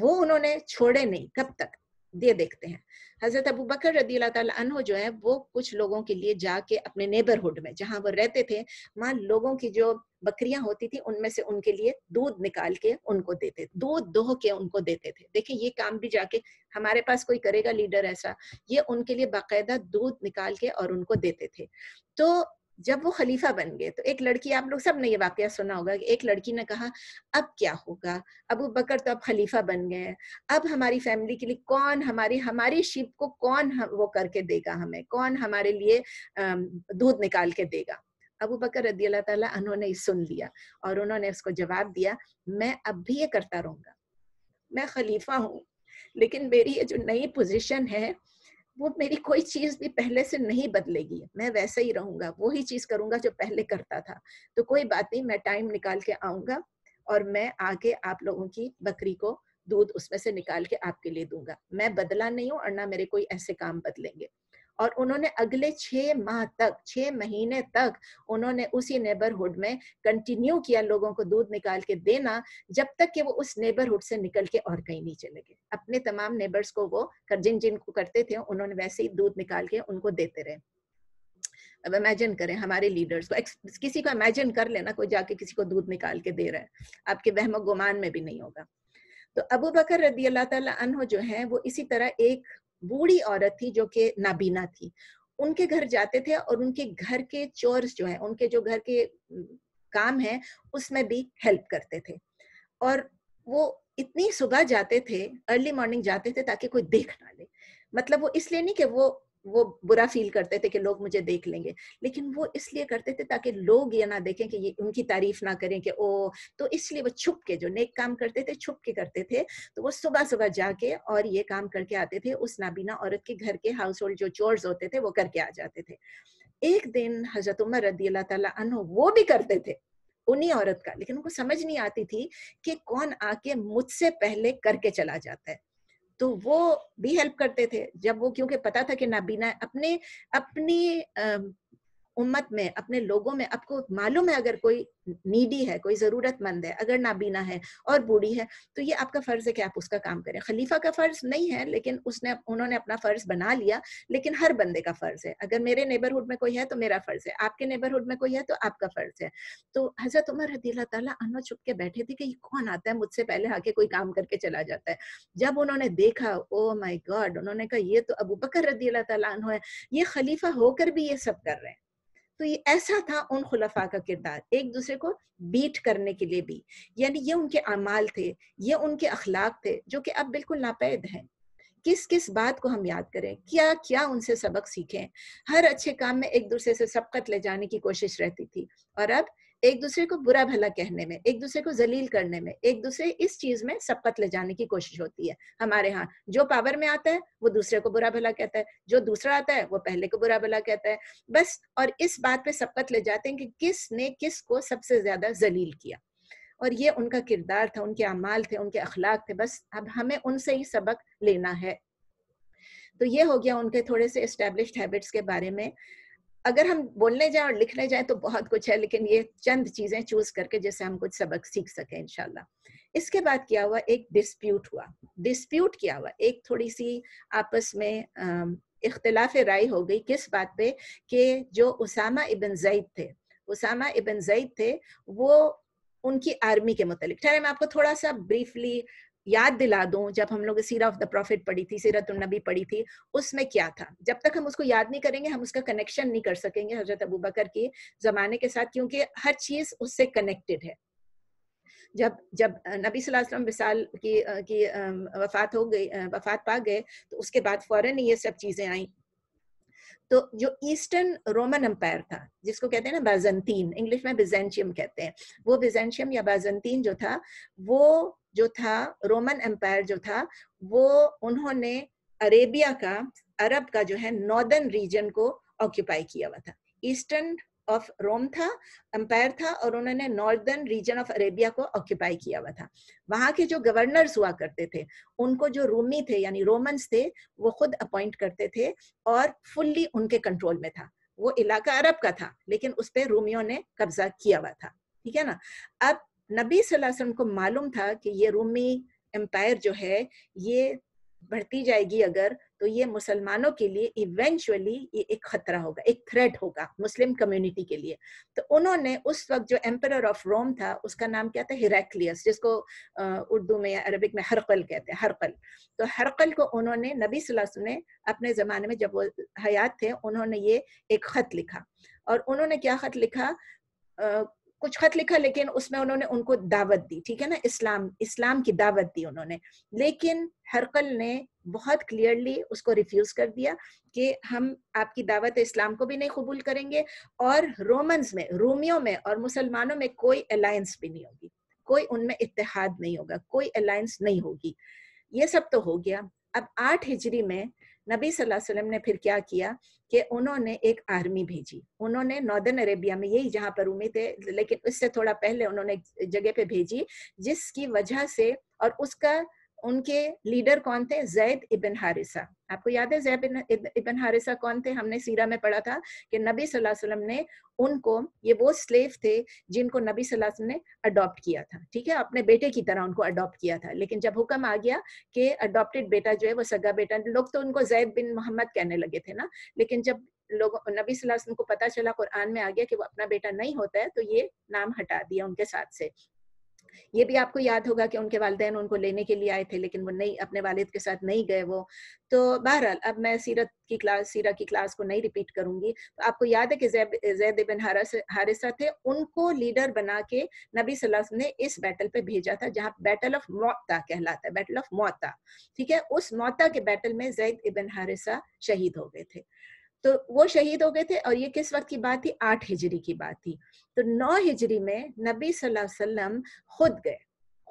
वो उन्होंने छोड़े नहीं कब तक दे देखते हैं हजरत अबू बकर रदी अनु जो है वो कुछ लोगों के लिए जाके अपने नेबरहुड में जहाँ वो रहते थे वहां लोगों की जो बकरियां होती थी उनमें से उनके लिए दूध निकाल के उनको देते दूध दोह के उनको देते थे देखिए ये काम भी जाके हमारे पास कोई करेगा लीडर ऐसा ये उनके लिए बाकायदा दूध निकाल के और उनको देते थे तो जब वो खलीफा बन गए तो एक लड़की आप लोग सब ने ये वाक्य सुना होगा कि एक लड़की ने कहा अब क्या होगा अबू बकर तो अब खलीफा बन गए अब हमारी फैमिली के लिए कौन हमारी हमारी शिप को कौन हम, वो करके देगा हमें कौन हमारे लिए दूध निकाल के देगा अबू बकर रदी अल्लाह उन्होंने सुन लिया और उन्होंने उसको जवाब दिया मैं अब भी ये करता रहूंगा मैं खलीफा हूँ लेकिन मेरी ये जो नई पोजिशन है वो मेरी कोई चीज भी पहले से नहीं बदलेगी मैं वैसे ही रहूंगा वो ही चीज करूंगा जो पहले करता था तो कोई बात नहीं मैं टाइम निकाल के आऊंगा और मैं आगे आप लोगों की बकरी को दूध उसमें से निकाल के आपके लिए दूंगा मैं बदला नहीं हूँ और ना मेरे कोई ऐसे काम बदलेंगे और उन्होंने अगले छह माह तक छ महीने तक उन्होंने उसी नेबरहुड में कंटिन्यू किया लोगों को दूध निकाल के देना जब तक कि वो उस नेबरहुड से निकल के और कहीं नहीं चले गए अपने तमाम नेबर्स को वो जिन जिन को करते थे उन्होंने वैसे ही दूध निकाल के उनको देते रहे अब इमेजिन करें हमारे लीडर्स को किसी को इमेजिन कर लेना कोई जाके किसी को दूध निकाल के दे रहा है आपके वहम गुमान में भी नहीं होगा तो अबू बकर रदी अल्लाह तला जो है वो इसी तरह एक बूढ़ी औरत थी जो कि नाबीना थी उनके घर जाते थे और उनके घर के चोर्स जो है उनके जो घर के काम है उसमें भी हेल्प करते थे और वो इतनी सुबह जाते थे अर्ली मॉर्निंग जाते थे ताकि कोई देख ना ले मतलब वो इसलिए नहीं कि वो वो बुरा फील करते थे कि लोग मुझे देख लेंगे लेकिन वो इसलिए करते थे ताकि लोग ये ना देखें कि ये उनकी तारीफ ना करें कि ओ तो इसलिए वो छुप के जो नेक काम करते थे छुप के करते थे तो वो सुबह सुबह जाके और ये काम करके आते थे उस नाबीना औरत के घर के हाउस होल्ड जो चोर्स होते थे वो करके आ जाते थे एक दिन हजरत उमर रदी अल्लाह तला वो भी करते थे उन्हीं औरत का लेकिन उनको समझ नहीं आती थी कि कौन आके मुझसे पहले करके चला जाता है तो वो भी हेल्प करते थे जब वो क्योंकि पता था कि नाबीना अपने अपनी उम्मत में अपने लोगों में आपको मालूम है अगर कोई नीडी है कोई जरूरतमंद है अगर नाबीना है और बूढ़ी है तो ये आपका फर्ज है कि आप उसका काम करें खलीफा का फर्ज नहीं है लेकिन उसने उन्होंने अपना फर्ज बना लिया लेकिन हर बंदे का फर्ज है अगर मेरे नेबरहुड में कोई है तो मेरा फर्ज है आपके नेबरहुड में कोई है तो आपका फर्ज है तो हजरत उमर रदीला तला चुप के बैठे थे कि कौन आता है मुझसे पहले आके कोई काम करके चला जाता है जब उन्होंने देखा ओ माई गॉड उन्होंने कहा ये तो अबू बकर रदी तला है ये खलीफा होकर भी ये सब कर रहे हैं तो ये ऐसा था उन खुलफा का किरदार एक दूसरे को बीट करने के लिए भी यानी ये उनके अमाल थे ये उनके अखलाक थे जो कि अब बिल्कुल नापैद हैं किस किस बात को हम याद करें क्या क्या उनसे सबक सीखें हर अच्छे काम में एक दूसरे से सबकत ले जाने की कोशिश रहती थी और अब एक दूसरे को बुरा भला कहने में एक दूसरे को जलील करने में एक दूसरे इस चीज में सबकत ले जाने की कोशिश होती है हमारे यहाँ जो पावर में आता है वो दूसरे को बुरा भला कहता है जो दूसरा आता है वो पहले को बुरा भला कहता है बस और इस बात पे सबकत ले जाते हैं कि किसने किस को सबसे ज्यादा जलील किया और ये उनका किरदार था उनके अमाल थे उनके अखलाक थे बस अब हमें उनसे ही सबक लेना है तो ये हो गया उनके थोड़े से इस्टेब्लिश हैबिट्स के बारे में अगर हम बोलने जाए और लिखने जाए तो बहुत कुछ है लेकिन ये चंद चीजें चूज करके जैसे हम कुछ सबक सीख सकें इनशाला इसके बाद क्या हुआ एक डिस्प्यूट हुआ डिस्प्यूट क्या हुआ एक थोड़ी सी आपस में इख्तलाफ राय हो गई किस बात पे कि जो उसामा इबन जैद थे उसामा इबन जईद थे वो उनकी आर्मी के मुतालिक ठहरे मैं आपको थोड़ा सा ब्रीफली याद दिला दूं जब हम लोग सीरा ऑफ द प्रॉफिट पढ़ी थी सीरत नबी पढ़ी थी उसमें क्या था जब तक हम उसको याद नहीं करेंगे हम उसका कनेक्शन नहीं कर सकेंगे हजरत अबू बकर के जमाने के साथ क्योंकि हर चीज उससे कनेक्टेड है जब जब नबी वसल्लम विसाल की की वफात हो गई वफात पा गए तो उसके बाद फौरन ये सब चीजें आई तो जो ईस्टर्न रोमन अम्पायर था जिसको कहते हैं ना बाजंतीन इंग्लिश में बिजेंशियम कहते हैं वो बिजेंशियम या बाजंतीन जो था वो जो था रोमन एम्पायर जो था वो उन्होंने अरेबिया का अरब का जो है नॉर्दर्न रीजन को ऑक्यूपाई किया हुआ था ईस्टर्न ऑफ रोम था एम्पायर था और उन्होंने नॉर्दर्न रीजन ऑफ अरेबिया को ऑक्यूपाई किया हुआ था वहां के जो गवर्नर्स हुआ करते थे उनको जो रूमी थे यानी रोमन्स थे वो खुद अपॉइंट करते थे और फुल्ली उनके कंट्रोल में था वो इलाका अरब का था लेकिन उस पर रूमियों ने कब्जा किया हुआ था ठीक है ना अब नबी वसल्लम को मालूम था कि ये रूमी एम्पायर जो है ये बढ़ती जाएगी अगर तो ये मुसलमानों के लिए इवेंचुअली ये एक खतरा होगा एक थ्रेट होगा मुस्लिम कम्युनिटी के लिए तो उन्होंने उस वक्त जो एम्पर ऑफ रोम था उसका नाम क्या था हिरेक्लियस जिसको उर्दू में या अरबिक में हरकल कहते हैं हरकल तो हरकल को उन्होंने नबी सलासु ने अपने ज़माने में जब वो हयात थे उन्होंने ये एक ख़त लिखा और उन्होंने क्या ख़त लिखा कुछ खत लिखा लेकिन उसमें उन्होंने उनको दावत दी ठीक है ना इस्लाम इस्लाम की दावत दी उन्होंने लेकिन हरकल ने बहुत क्लियरली उसको रिफ्यूज कर दिया कि हम आपकी दावत इस्लाम को भी नहीं कबूल करेंगे और रोमन्स में रोमियो में और मुसलमानों में कोई अलायंस भी नहीं होगी कोई उनमें इतिहाद नहीं होगा कोई अलायंस नहीं होगी ये सब तो हो गया अब आठ हिजरी में नबी सल्लल्लाहु अलैहि वसल्लम ने फिर क्या किया कि उन्होंने एक आर्मी भेजी उन्होंने नॉर्दर्न अरेबिया में यही जहाँ पर उम्मीद है लेकिन उससे थोड़ा पहले उन्होंने जगह पे भेजी जिसकी वजह से और उसका उनके लीडर कौन थे जैद इबन हारिसा आपको याद है जैद इबन हारिसा कौन थे हमने सीरा में पढ़ा था कि नबी सल्लल्लाहु अलैहि वसल्लम ने उनको ये वो स्लेव थे जिनको नबी सल्लल्लाहु अलैहि वसल्लम ने अडॉप्ट किया था ठीक है अपने बेटे की तरह उनको अडॉप्ट किया था लेकिन जब हुक्म आ गया कि अडॉप्टेड बेटा जो है वो सगा बेटा लोग तो उनको जैद बिन मोहम्मद कहने लगे थे ना लेकिन जब लोग नबी सल्लल्लाहु अलैहि वसल्लम को पता चला कुरान में आ गया कि वो अपना बेटा नहीं होता है तो ये नाम हटा दिया उनके साथ से ये भी आपको याद होगा कि उनके वालदेन उनको लेने के लिए आए थे लेकिन वो नहीं अपने वालिद के साथ नहीं गए वो तो बहरहाल अब मैं सीरत की क्लास सीरा की क्लास को नहीं रिपीट करूंगी तो आपको याद है कि जैद बिन हारिसा थे उनको लीडर बना के नबी वसल्लम ने इस बैटल पे भेजा था जहाँ बैटल ऑफ मौता कहलाता है बैटल ऑफ मौता ठीक है उस मौता के बैटल में जैद इबिन हारिसा शहीद हो गए थे तो वो शहीद हो गए थे और ये किस वक्त की बात थी आठ हिजरी की बात थी तो नौ हिजरी में नबी सल्लल्लाहु अलैहि वसल्लम खुद गए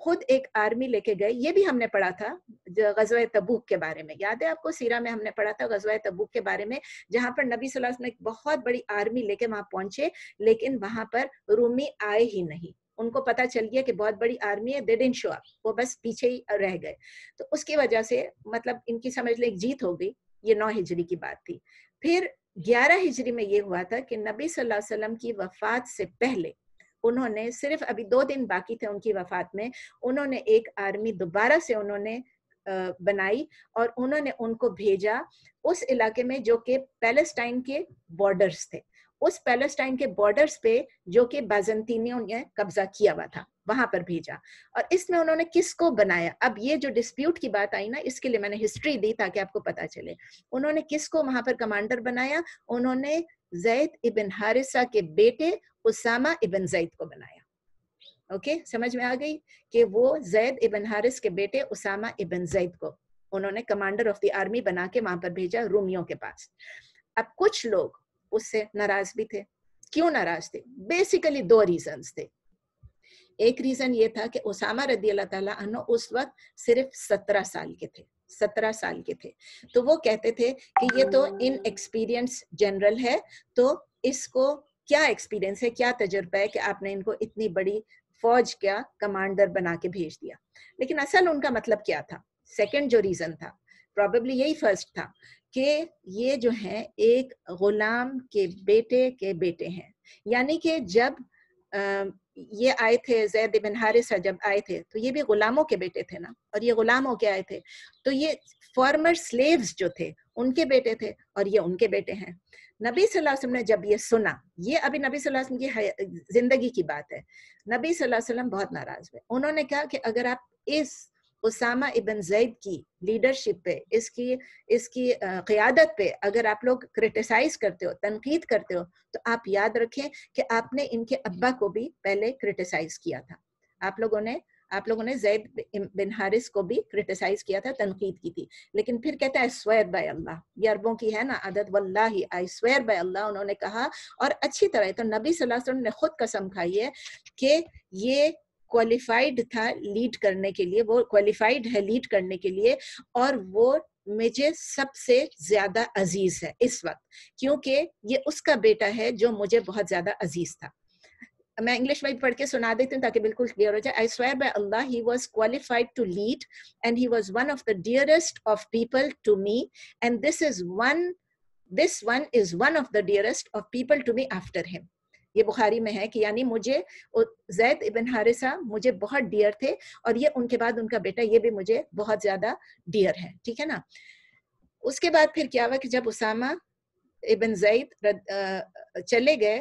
खुद एक आर्मी लेके गए ये भी हमने पढ़ा था गजवा तबूक के बारे में याद है आपको सीरा में हमने पढ़ा था गजवा तबूक के बारे में जहां पर नबी सल्लल्लाहु अलैहि वसल्लम एक बहुत बड़ी आर्मी लेके वहां पहुंचे लेकिन वहां पर रूमी आए ही नहीं उनको पता चल गया कि बहुत बड़ी आर्मी है दे डेंट शो अप वो बस पीछे ही रह गए तो उसकी वजह से मतलब इनकी समझ लें एक जीत हो गई ये नौ हिजरी की बात थी फिर 11 हिजरी में ये हुआ था कि नबी सल्लल्लाहु अलैहि वसल्लम की वफात से पहले उन्होंने सिर्फ अभी दो दिन बाकी थे उनकी वफात में उन्होंने एक आर्मी दोबारा से उन्होंने बनाई और उन्होंने उनको भेजा उस इलाके में जो कि पैलेस्टाइन के बॉर्डर्स थे उस पैलेस्टाइन के बॉर्डर्स पे जो कि बाजंतीनियों ने कब्जा किया हुआ था वहां पर भेजा और इसमें उन्होंने किसको बनाया अब ये जो डिस्प्यूट की बात आई ना इसके लिए मैंने हिस्ट्री दी ताकि आपको पता चले उन्होंने किसको वहां पर कमांडर बनाया उन्होंने जैद इबिन हारिसा के बेटे उसामा इबिन जैद को बनाया ओके okay? समझ में आ गई कि वो जैद इबिन हारिस के बेटे उसामा इबिन जैद को उन्होंने कमांडर ऑफ द आर्मी बना के वहां पर भेजा रूमियों के पास अब कुछ लोग उससे नाराज भी थे क्यों नाराज थे बेसिकली दो रीजन थे एक रीजन ये था कि ओसामा रदी अल्लाह अनु उस वक्त सिर्फ सत्रह साल के थे सत्रह साल के थे तो वो कहते थे कि ये तो इन एक्सपीरियंस जनरल है तो इसको क्या एक्सपीरियंस है क्या तजुर्बा है कि आपने इनको इतनी बड़ी फौज का कमांडर बना के भेज दिया लेकिन असल उनका मतलब क्या था सेकंड जो रीजन था प्रॉबेबली यही फर्स्ट था कि ये जो है एक गुलाम के बेटे के बेटे हैं यानी कि जब ये आए थे जैद बिन हारिस जब आए थे तो ये भी गुलामों के बेटे थे ना और ये गुलामों के आए थे तो ये फॉर्मर स्लेव्स जो थे उनके बेटे थे और ये उनके बेटे हैं नबी सल्लल्लाहु अलैहि वसल्लम ने जब ये सुना ये अभी नबी सल्लल्लाहु अलैहि वसल्लम की जिंदगी की बात है नबी सल्लल्लाहु अलैहि वसल्लम बहुत नाराज हुए उन्होंने कहा कि अगर आप इस उसामा इबन जैद की लीडरशिप पे इसकी इसकी क्यादत पे अगर आप लोग क्रिटिसाइज करते हो तनकीद करते हो तो आप याद रखें कि आपने इनके अब्बा को भी पहले क्रिटिसाइज किया था आप लोगों ने आप लोगों ने जैद बिन हारिस को भी क्रिटिसाइज किया था तनकीद की थी लेकिन फिर कहता है स्वेयर बाय अल्लाह ये अरबों की है ना आदत वल्ला ही आई स्वेयर बाय अल्लाह उन्होंने कहा और अच्छी तरह तो नबी सल्लल्लाहु अलैहि वसल्लम ने खुद कसम खाई है कि ये क्वालिफाइड था लीड करने के लिए वो क्वालिफाइड है लीड करने के लिए और वो मुझे सबसे ज्यादा अजीज है इस वक्त क्योंकि ये उसका बेटा है जो मुझे बहुत ज्यादा अजीज था मैं इंग्लिश में पढ़ के सुना देती हूँ ताकि बिल्कुल क्लियर हो जाए I swear by Allah he was qualified to lead and he was one of the dearest of people to me and this is one this one is one of the dearest of people to me after him ये Bukhari में है कि यानी मुझे जैद इबन हारिसा मुझे बहुत dear थे और ये उनके बाद उनका बेटा ये भी मुझे बहुत ज्यादा डियर है ठीक है ना उसके बाद फिर क्या हुआ कि जब उसामा इबन जैद चले गए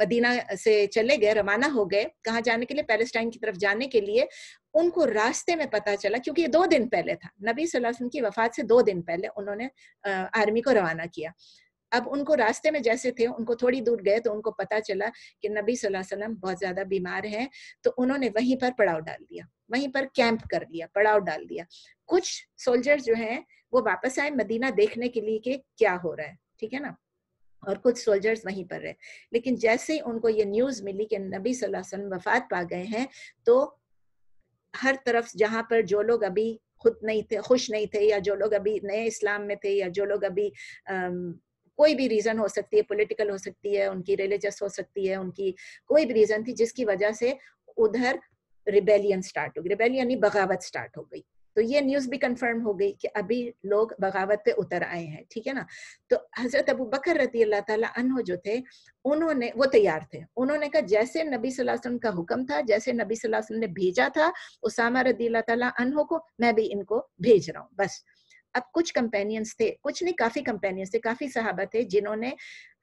मदीना से चले गए रवाना हो गए कहाँ जाने के लिए पैलेस्टाइन की तरफ जाने के लिए उनको रास्ते में पता चला क्योंकि ये दो दिन पहले था नबी वसल्लम की वफात से दो दिन पहले उन्होंने आर्मी को रवाना किया अब उनको रास्ते में जैसे थे उनको थोड़ी दूर गए तो उनको पता चला कि नबी वसल्लम बहुत ज्यादा बीमार हैं तो उन्होंने वहीं पर पड़ाव डाल दिया वहीं पर कैंप कर लिया पड़ाव डाल दिया कुछ सोल्जर्स जो हैं वो वापस आए मदीना देखने के लिए कि क्या हो रहा है ठीक है ना और कुछ सोल्जर्स वहीं पर रहे लेकिन जैसे ही उनको ये न्यूज मिली कि नबी सल्लल्लाहु अलैहि वसल्लम वफात पा गए हैं तो हर तरफ जहां पर जो लोग अभी खुद नहीं थे खुश नहीं थे या जो लोग अभी नए इस्लाम में थे या जो लोग अभी अम्म कोई भी रीजन हो सकती है पॉलिटिकल हो सकती है उनकी रिलीजियस हो सकती है उनकी कोई भी रीजन थी जिसकी वजह से उधर रिबेलियन स्टार्ट हो गई रिबेलियन बगावत स्टार्ट हो गई तो ये न्यूज भी कंफर्म हो गई कि अभी लोग बगावत पे उतर आए हैं ठीक है ना तो हजरत अबू बकर रती अल्लाह तला जो थे उन्होंने वो तैयार थे उन्होंने कहा जैसे नबी वसल्लम का हुक्म था जैसे नबी वसल्लम ने भेजा था उसामा रदी अल्लाह तला को मैं भी इनको भेज रहा हूँ बस अब कुछ कंपेनियंस थे कुछ नहीं काफी कंपेनियंस थे काफी सहाबा थे जिन्होंने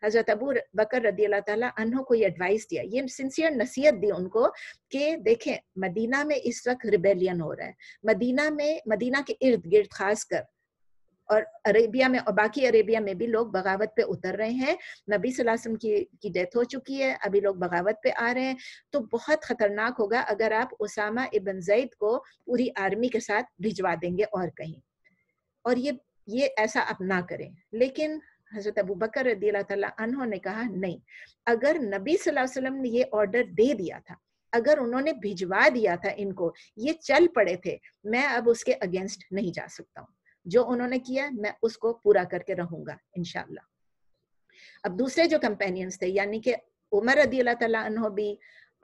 हजरत अबू बकर रदी अल्लाह तला अनहों को ये एडवाइस दिया ये सिंसियर नसीहत दी उनको कि देखें मदीना में इस वक्त रिबेलियन हो रहा है मदीना में मदीना के इर्द गिर्द खास कर और अरेबिया में और बाकी अरेबिया में भी लोग बगावत पे उतर रहे हैं नबी सलासम की की डेथ हो चुकी है अभी लोग बगावत पे आ रहे हैं तो बहुत खतरनाक होगा अगर आप उसामा इबन जैद को पूरी आर्मी के साथ भिजवा देंगे और कहीं और ये ये ऐसा आप ना करें लेकिन हजरत अबू बकर रदी अनहों ने कहा नहीं अगर नबी सल्लल्लाहु वसल्लम ने ये ऑर्डर दे दिया था अगर उन्होंने भिजवा दिया था इनको ये चल पड़े थे मैं अब उसके अगेंस्ट नहीं जा सकता हूँ जो उन्होंने किया मैं उसको पूरा करके रहूंगा इनशाला अब दूसरे जो कंपेनियंस थे यानी कि उमर रदी अल्लाह तला भी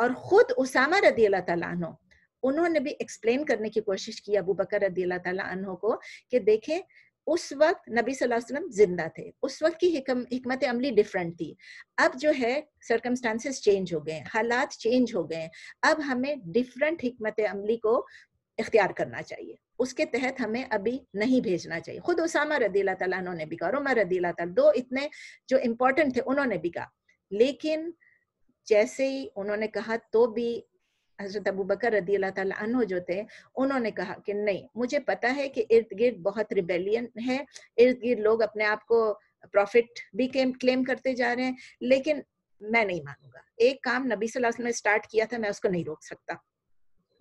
और खुद उसामा रदी अल्लाह तला उन्होंने भी एक्सप्लेन करने की कोशिश की अबू बकर रदीला को कि देखें उस वक्त नबी वसल्लम जिंदा थे उस वक्त की हिकम, हिकमत अमली डिफरेंट थी अब जो है सरकमस्टांसेस चेंज हो गए हालात चेंज हो गए अब हमें डिफरेंट हिकमत अमली को इख्तियार करना चाहिए उसके तहत हमें अभी नहीं भेजना चाहिए खुद उसामा रदीला तला ने भी कहा और उमर रदीला तला दो इतने जो इम्पोर्टेंट थे उन्होंने भी कहा लेकिन जैसे ही उन्होंने कहा तो भी हजरत अबू बकर रदी अल्लाह तु जो थे उन्होंने कहा कि नहीं मुझे पता है कि इर्द गिर्द बहुत रिबेलियन है इर्द गिर्द लोग अपने आप को प्रॉफिट भी क्लेम करते जा रहे हैं लेकिन मैं नहीं मानूंगा एक काम नबी सल्लल्लाहु अलैहि वसल्लम ने स्टार्ट किया था मैं उसको नहीं रोक सकता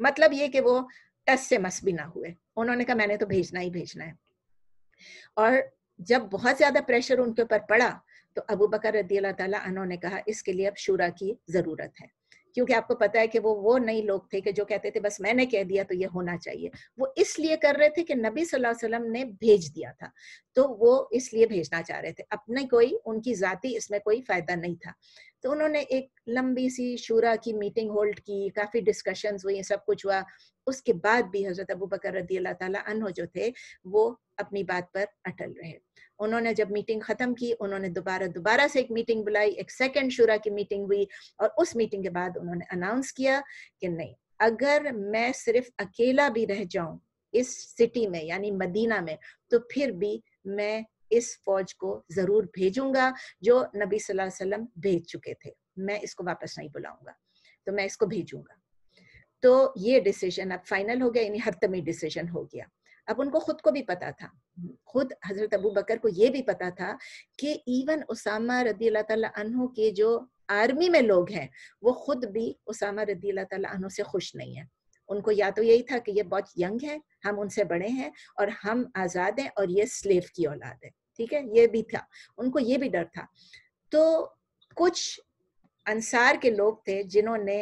मतलब ये कि वो टस से मस भी ना हुए उन्होंने कहा मैंने तो भेजना ही भेजना है और जब बहुत ज्यादा प्रेशर उनके ऊपर पड़ा तो अबू बकर रदी अल्लाह तला ने कहा इसके लिए अब शूरा की जरूरत है क्योंकि आपको पता है कि वो वो नई लोग थे कि जो कहते थे बस मैंने कह दिया तो ये होना चाहिए वो इसलिए कर रहे थे कि नबी सल्लल्लाहु अलैहि वसल्लम ने भेज दिया था तो वो इसलिए भेजना चाह रहे थे अपने कोई उनकी जाति इसमें कोई फायदा नहीं था तो उन्होंने एक लंबी सी शूरा की मीटिंग होल्ड की काफ़ी डिस्कशंस हुई सब कुछ हुआ उसके बाद भी हज़रत अबू बकर रदी अल्लाह तला जो थे वो अपनी बात पर अटल रहे उन्होंने जब मीटिंग खत्म की उन्होंने दोबारा दोबारा से एक मीटिंग बुलाई एक सेकेंड शुरा की मीटिंग हुई और उस मीटिंग के बाद उन्होंने अनाउंस किया कि नहीं अगर मैं सिर्फ अकेला भी रह जाऊं इस सिटी में यानी मदीना में तो फिर भी मैं इस फौज को जरूर भेजूंगा जो नबी सल्लल्लाहु अलैहि वसल्लम भेज चुके थे मैं इसको वापस नहीं बुलाऊंगा तो मैं इसको भेजूंगा तो ये डिसीजन अब फाइनल हो गया यानी हतमी डिसीजन हो गया अब उनको खुद को भी पता था खुद हजरत अबू बकर को ये भी पता था कि इवन उसामा रदी अल्लाह के जो आर्मी में लोग हैं वो खुद भी उसामा रदी अल्लाह से खुश नहीं है उनको या तो यही था कि ये बहुत यंग है हम उनसे बड़े हैं और हम आज़ाद हैं और ये स्लेव की औलाद है ठीक है ये भी था उनको ये भी डर था तो कुछ अंसार के लोग थे जिन्होंने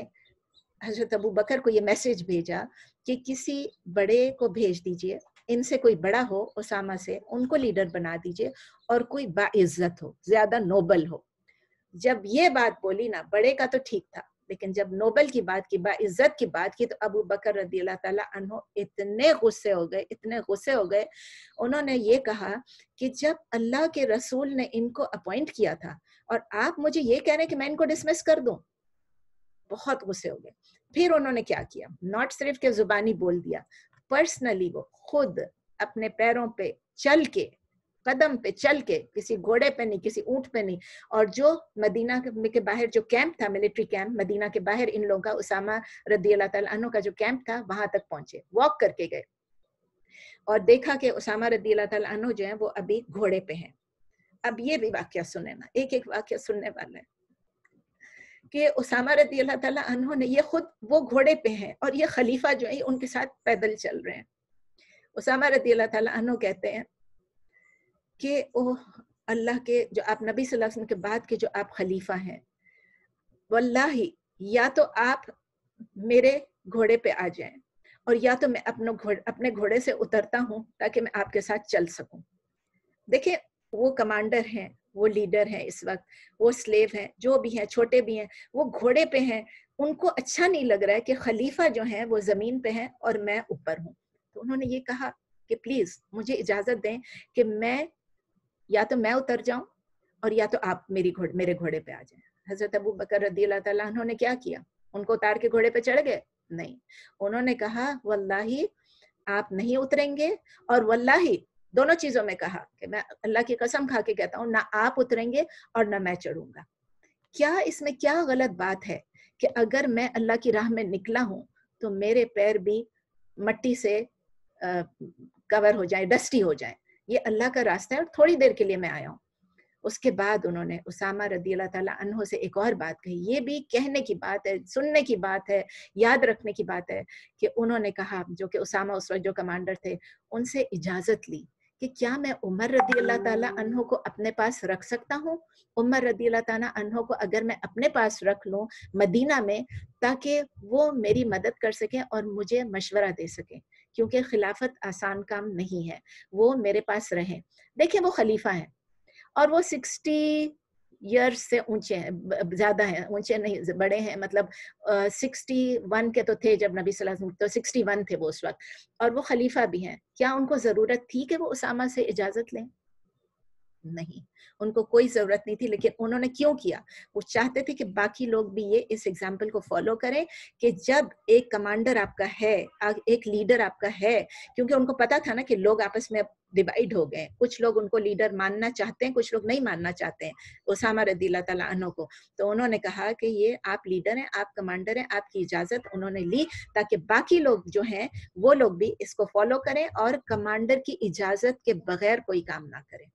हजरत अबू बकर को ये मैसेज भेजा कि किसी बड़े को भेज दीजिए इनसे कोई बड़ा हो ओसामा से उनको लीडर बना दीजिए और कोई बाइज्जत हो ज्यादा नोबल हो जब ये बात बोली ना बड़े का तो ठीक था लेकिन जब नोबल की बात की बाइज्जत की बात की तो अबू बकर रदी अल्लाह तहो इतने गुस्से हो गए इतने गुस्से हो गए उन्होंने ये कहा कि जब अल्लाह के रसूल ने इनको अपॉइंट किया था और आप मुझे ये कह रहे हैं कि मैं इनको डिसमिस कर दू बहुत गुस्से हो गए फिर उन्होंने क्या किया नॉट सिर्फ के जुबानी बोल दिया पर्सनली वो खुद अपने पैरों पे चल के कदम पे चल के किसी घोड़े पे नहीं किसी ऊंट पे नहीं और जो मदीना के बाहर जो कैंप था मिलिट्री कैंप मदीना के बाहर इन लोगों का उसामा रद्दी अल्लाह तु का जो कैंप था वहां तक पहुंचे वॉक करके गए और देखा कि उसामा रद्दी अल्लाह तु जो है वो अभी घोड़े पे हैं अब ये भी वाक्य सुने ना एक एक वाक्य सुनने वाला है कि उसामा रदी अल्लाह ताला ने ये खुद वो घोड़े पे हैं और ये खलीफा जो है उनके साथ पैदल चल रहे हैं उसामा रदी अल्लाह ताला कहते हैं कि ओ अल्लाह के जो आप नबी सल्लल्लाहु अलैहि वसल्लम के बाद के जो आप खलीफा हैं वल्लाही या तो आप मेरे घोड़े पे आ जाएं और या तो मैं अपने घोड़े अपने घोड़े से उतरता हूँ ताकि मैं आपके साथ चल सकूं देखिये वो कमांडर हैं वो लीडर है इस वक्त वो स्लेव है जो भी है छोटे भी हैं वो घोड़े पे हैं उनको अच्छा नहीं लग रहा है कि खलीफा जो है वो जमीन पे है और मैं ऊपर हूँ तो उन्होंने ये कहा कि प्लीज मुझे इजाजत दें कि मैं या तो मैं उतर जाऊं और या तो आप मेरी घोड़े मेरे घोड़े पे आ जाए हजरत अबू बकर रदी अल्लाह उन्होंने क्या किया उनको उतार के घोड़े पे चढ़ गए नहीं उन्होंने कहा वल्लाही आप नहीं उतरेंगे और वल्लाही दोनों चीजों में कहा कि मैं अल्लाह की कसम खा के कहता हूँ ना आप उतरेंगे और ना मैं चढ़ूंगा क्या इसमें क्या गलत बात है कि अगर मैं अल्लाह की राह में निकला हूं तो मेरे पैर भी मट्टी से आ, कवर हो जाए डस्टी हो जाए ये अल्लाह का रास्ता है और थोड़ी देर के लिए मैं आया हूँ उसके बाद उन्होंने उसामा रदी अल्लाह तहों से एक और बात कही ये भी कहने की बात है सुनने की बात है याद रखने की बात है कि उन्होंने कहा जो कि उसामा उस वक्त जो कमांडर थे उनसे इजाज़त ली कि क्या मैं उमर रदी अल्लाह ताला को अपने पास रख सकता हूँ उमर रदी अल्लाह ताला को अगर मैं अपने पास रख लूँ मदीना में ताकि वो मेरी मदद कर सकें और मुझे मशवरा दे सकें क्योंकि खिलाफत आसान काम नहीं है वो मेरे पास रहें देखिये वो खलीफा है और वो सिक्सटी ईयर्स से ऊंचे हैं ज्यादा हैं ऊंचे नहीं बड़े हैं मतलब सिक्सटी uh, वन के तो थे जब नबी सल्लल्लाहु अलैहि वसल्लम तो सिक्सटी वन थे वो उस वक्त और वो खलीफा भी हैं क्या उनको ज़रूरत थी कि वो उसामा से इजाज़त लें नहीं उनको कोई ज़रूरत नहीं थी लेकिन उन्होंने क्यों किया वो चाहते थे कि बाकी लोग भी ये इस एग्जाम्पल को फॉलो करें कि जब एक कमांडर आपका है एक लीडर आपका है क्योंकि उनको पता था ना कि लोग आपस में डिवाइड हो गए कुछ लोग उनको लीडर मानना चाहते हैं कुछ लोग नहीं मानना चाहते हैं उसामा रदी तनो को तो उन्होंने कहा कि ये आप लीडर हैं आप कमांडर हैं आपकी इजाजत उन्होंने ली ताकि बाकी लोग जो हैं वो लोग भी इसको फॉलो करें और कमांडर की इजाजत के बगैर कोई काम ना करें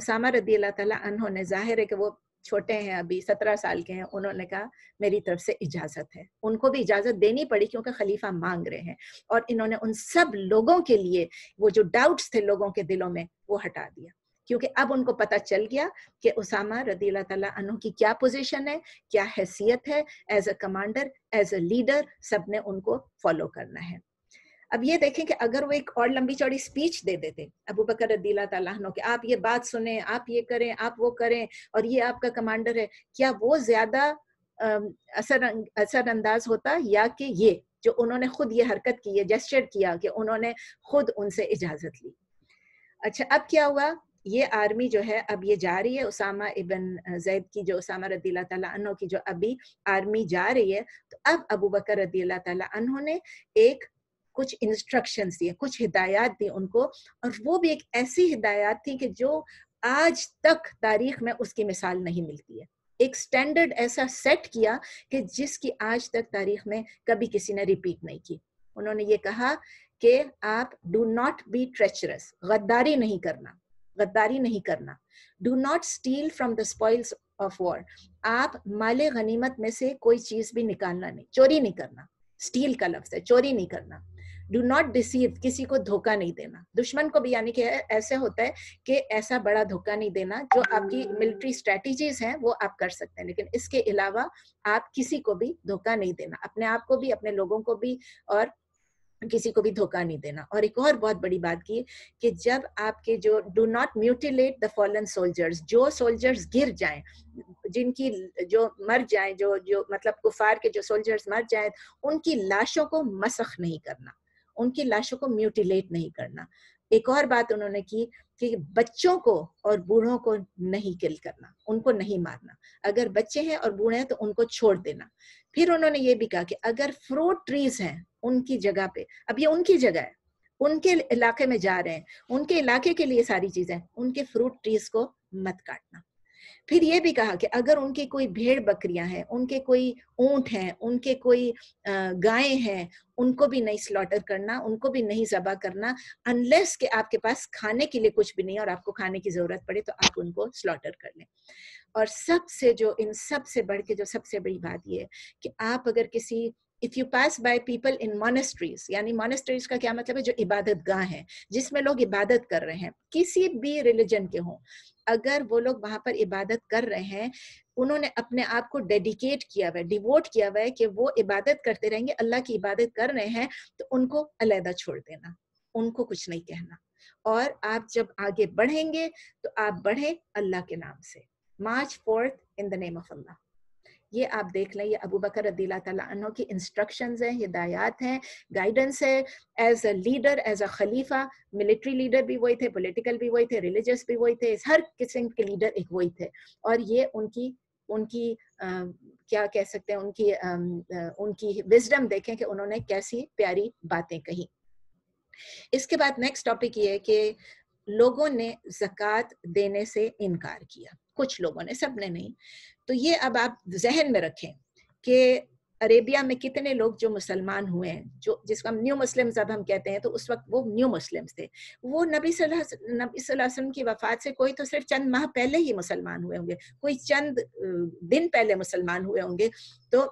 उसामा रदी अल्लाह तला ने जाहिर है कि वो छोटे हैं अभी सत्रह साल के हैं उन्होंने कहा मेरी तरफ से इजाजत है उनको भी इजाजत देनी पड़ी क्योंकि खलीफा मांग रहे हैं और इन्होंने उन सब लोगों के लिए वो जो डाउट्स थे लोगों के दिलों में वो हटा दिया क्योंकि अब उनको पता चल गया कि उसामा रदी तु की क्या पोजीशन है क्या हैसियत है as a commander as a leader सब ने उनको फॉलो करना है अब ये देखें कि अगर वो एक और लंबी चौड़ी स्पीच दे देते अबू बकर कि आप ये बात सुने आप ये करें आप वो करें और ये आपका कमांडर है क्या वो ज्यादा असर अंदाज होता या कि ये जो उन्होंने खुद ये हरकत की है जेस्टर किया कि उन्होंने खुद उनसे इजाजत ली अच्छा अब क्या हुआ ये आर्मी जो है अब ये जा रही है उसामा इबन जैद की जो उसामा रदी तु की जो अभी आर्मी जा रही है तो अब अबू बकर रदी तु ने एक कुछ इंस्ट्रक्शन दिए कुछ हिदायत दी उनको और वो भी एक ऐसी हिदायत थी कि जो आज तक तारीख में उसकी मिसाल नहीं मिलती है एक स्टैंडर्ड ऐसा सेट किया कि जिसकी आज तक तारीख में कभी किसी ने रिपीट नहीं की उन्होंने ये कहा कि आप डू नॉट बी ट्रेचरस गद्दारी नहीं करना गद्दारी नहीं करना do not steal from the spoils of war आप माले गनीमत में से कोई चीज भी निकालना नहीं चोरी नहीं करना स्टील का लफ्ज है चोरी नहीं करना डू नॉट डिसीव किसी को धोखा नहीं देना दुश्मन को भी यानी कि ऐसे होता है कि ऐसा बड़ा धोखा नहीं देना जो आपकी मिलिट्री स्ट्रेटजीज हैं वो आप कर सकते हैं लेकिन इसके अलावा आप किसी को भी धोखा नहीं देना अपने आप को भी अपने लोगों को भी और किसी को भी धोखा नहीं देना और एक और बहुत बड़ी बात की कि जब आपके जो do not mutilate the fallen soldiers जो सोल्जर्स गिर जाएं जिनकी जो मर जाएं जो जो मतलब कुफार के जो सोल्जर्स मर जाएं उनकी लाशों को मसख नहीं करना उनकी लाशों को म्यूटिलेट नहीं करना एक और बात उन्होंने की कि बच्चों को और बूढ़ों को नहीं किल करना उनको नहीं मारना अगर बच्चे हैं और बूढ़े हैं तो उनको छोड़ देना फिर उन्होंने ये भी कहा कि अगर फ्रूट ट्रीज हैं उनकी जगह पे अब ये उनकी जगह है उनके इलाके में जा रहे हैं उनके इलाके के लिए सारी चीजें उनके फ्रूट ट्रीज को मत काटना फिर ये भी कहा कि अगर उनकी कोई भेड़ बकरियां हैं उनके कोई ऊंट हैं उनके कोई गायें हैं उनको भी नहीं स्लॉटर करना उनको भी नहीं जबा करना अनलेस के आपके पास खाने के लिए कुछ भी नहीं और आपको खाने की जरूरत पड़े तो आप उनको स्लॉटर कर लें और सबसे जो इन सबसे बढ़ के जो सबसे बड़ी बात यह है कि आप अगर किसी if you pass by people in monasteries यानी मोनेस्ट्रीज का क्या मतलब है जो इबादत गाह है जिसमें लोग इबादत कर रहे हैं किसी भी रिलीजन के हों अगर वो लोग वहां पर इबादत कर रहे हैं उन्होंने अपने आप को डेडिकेट किया हुआ है डिवोट किया हुआ है कि वो इबादत करते रहेंगे अल्लाह की इबादत कर रहे हैं तो उनको अलहदा छोड़ देना उनको कुछ नहीं कहना और आप जब आगे बढ़ेंगे तो आप बढ़े अल्लाह के नाम से March fourth in the name of Allah ये आप देख लें ये अबू बकर रदीला की इंस्ट्रक्शन हैं हिदायत हैं गाइडेंस है as a leader as a खलीफा मिलिट्री लीडर भी वही थे पोलिटिकल भी वही थे रिलीजियस भी वही थे हर किस्म के लीडर एक वही थे और ये उनकी उनकी आ, क्या कह सकते हैं उनकी आ, उनकी विजडम देखें कि उन्होंने कैसी प्यारी बातें कही इसके बाद नेक्स्ट टॉपिक ये है कि लोगों ने जक़ात देने से इनकार किया कुछ लोगों ने सबने नहीं तो ये अब आप जहन में रखें कि अरेबिया में कितने लोग जो मुसलमान हुए हैं जो जिसको हम न्यू मुस्लिम अब हम कहते हैं तो उस वक्त वो न्यू मुस्लिम्स थे वो नबी नबी सल्लल्लाहु अलैहि वसल्लम की वफ़ात से कोई तो सिर्फ चंद माह पहले ही मुसलमान हुए होंगे कोई चंद दिन पहले मुसलमान हुए होंगे तो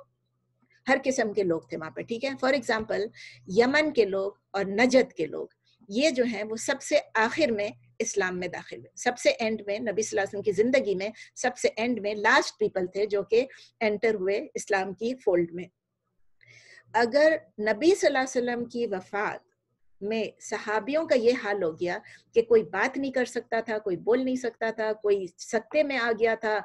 हर किस्म के लोग थे वहाँ पर ठीक है फॉर एग्जाम्पल यमन के लोग और नजद के लोग ये जो है वो सबसे आखिर में इस्लाम में दाखिल हुए सबसे एंड में नबी वसल्लम की जिंदगी में सबसे एंड में लास्ट पीपल थे जो कि एंटर हुए इस्लाम की फोल्ड में अगर नबी वसल्लम की वफात में सहाबियों का ये हाल हो गया कि कोई बात नहीं कर सकता था कोई बोल नहीं सकता था कोई सत्ते में आ गया था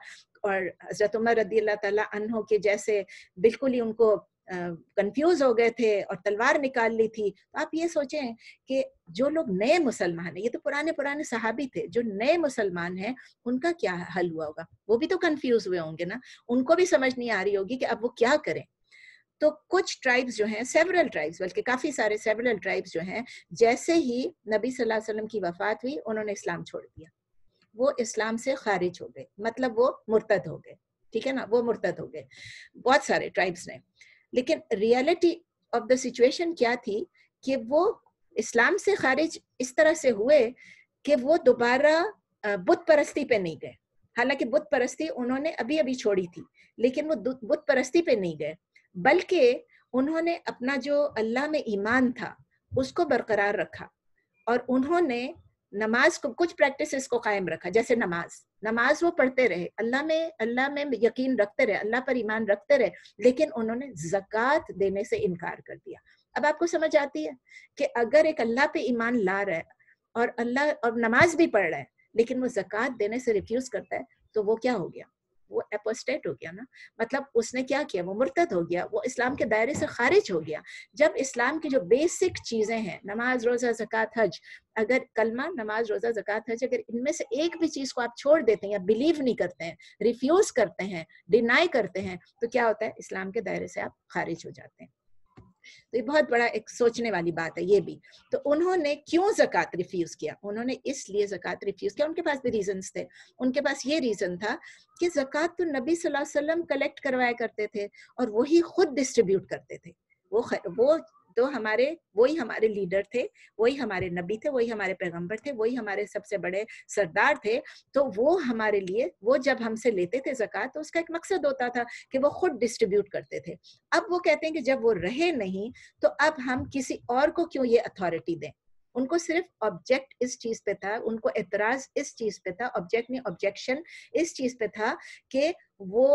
और हजरत उमर रदी अल्लाह तला के जैसे बिल्कुल ही उनको कंफ्यूज हो गए थे और तलवार निकाल ली थी तो आप ये सोचें कि जो लोग नए मुसलमान हैं ये तो पुराने पुराने सहाबी थे जो नए मुसलमान हैं उनका क्या हल हुआ होगा वो भी तो कंफ्यूज हुए होंगे ना उनको भी समझ नहीं आ रही होगी कि अब वो क्या करें तो कुछ ट्राइब्स जो हैं सेवरल ट्राइब्स बल्कि काफी सारे सेवरल ट्राइब्स जो हैं जैसे ही नबी सल्लल्लाहु अलैहि वसल्लम की वफात हुई उन्होंने इस्लाम छोड़ दिया वो इस्लाम से खारिज हो गए मतलब वो मुर्तद हो गए ठीक है ना वो मुर्तद हो गए बहुत सारे ट्राइब्स ने लेकिन रियलिटी ऑफ द सिचुएशन क्या थी कि वो इस्लाम से खारिज इस तरह से हुए कि वो दोबारा बुत परस्ती पे नहीं गए हालांकि बुत परस्ती उन्होंने अभी अभी छोड़ी थी लेकिन वो बुत परस्ती पे नहीं गए बल्कि उन्होंने अपना जो अल्लाह में ईमान था उसको बरकरार रखा और उन्होंने नमाज को कुछ प्रैक्टिस को कायम रखा जैसे नमाज नमाज वो पढ़ते रहे अल्लाह में अल्लाह में यकीन रखते रहे अल्लाह पर ईमान रखते रहे लेकिन उन्होंने जक़ात देने से इनकार कर दिया अब आपको समझ आती है कि अगर एक अल्लाह पे ईमान ला रहा है और अल्लाह और नमाज भी पढ़ रहा है लेकिन वो जक़ात देने से रिफ्यूज करता है तो वो क्या हो गया वो एपोस्टेट हो गया ना मतलब उसने क्या किया वो मुर्तद हो गया वो इस्लाम के दायरे से खारिज हो गया जब इस्लाम की जो बेसिक चीज़ें हैं नमाज रोज़ा ज़क़ात हज अगर कलमा नमाज रोज़ा जक़ात हज अगर इनमें से एक भी चीज़ को आप छोड़ देते हैं या बिलीव नहीं करते हैं रिफ्यूज़ करते हैं डिनाई करते हैं तो क्या होता है इस्लाम के दायरे से आप खारिज हो जाते हैं तो ये बहुत बड़ा एक सोचने वाली बात है ये भी तो उन्होंने क्यों जक़ात रिफ्यूज़ किया उन्होंने इसलिए जक़ात रिफ्यूज़ किया उनके पास भी रीजन थे उनके पास ये रीज़न था कि जक़ात तो नबी सल्लल्लाहु अलैहि वसल्लम कलेक्ट करवाया करते थे और वही खुद डिस्ट्रीब्यूट करते थे वो वो तो हमारे वही हमारे लीडर थे वही हमारे नबी थे वही हमारे पैगंबर थे वही हमारे सबसे बड़े सरदार थे तो वो हमारे लिए वो जब हमसे लेते थे जक़ात तो उसका एक मकसद होता था कि वो खुद डिस्ट्रीब्यूट करते थे अब वो कहते हैं कि जब वो रहे नहीं तो अब हम किसी और को क्यों ये अथॉरिटी दें उनको सिर्फ ऑब्जेक्ट इस चीज पे था उनको एतराज इस चीज पे था ऑब्जेक्ट नहीं ऑब्जेक्शन इस चीज पे था कि वो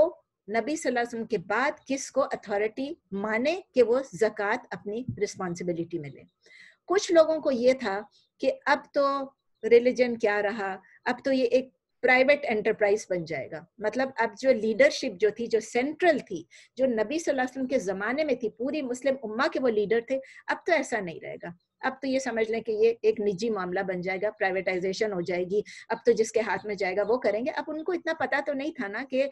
नबी वसल्लम के बाद किसको अथॉरिटी माने कि वो जक़ात अपनी रिस्पॉन्सिबिलिटी में ले कुछ लोगों को ये था कि अब तो रिलीजन क्या रहा अब तो ये एक प्राइवेट एंटरप्राइज बन जाएगा मतलब अब जो लीडरशिप जो थी जो सेंट्रल थी जो नबी वसल्लम के ज़माने में थी पूरी मुस्लिम उम्मा के वो लीडर थे अब तो ऐसा नहीं रहेगा अब तो ये समझ लें कि ये एक निजी मामला बन जाएगा प्राइवेटाइजेशन हो जाएगी अब तो जिसके हाथ में जाएगा वो करेंगे अब उनको इतना पता तो नहीं था ना कि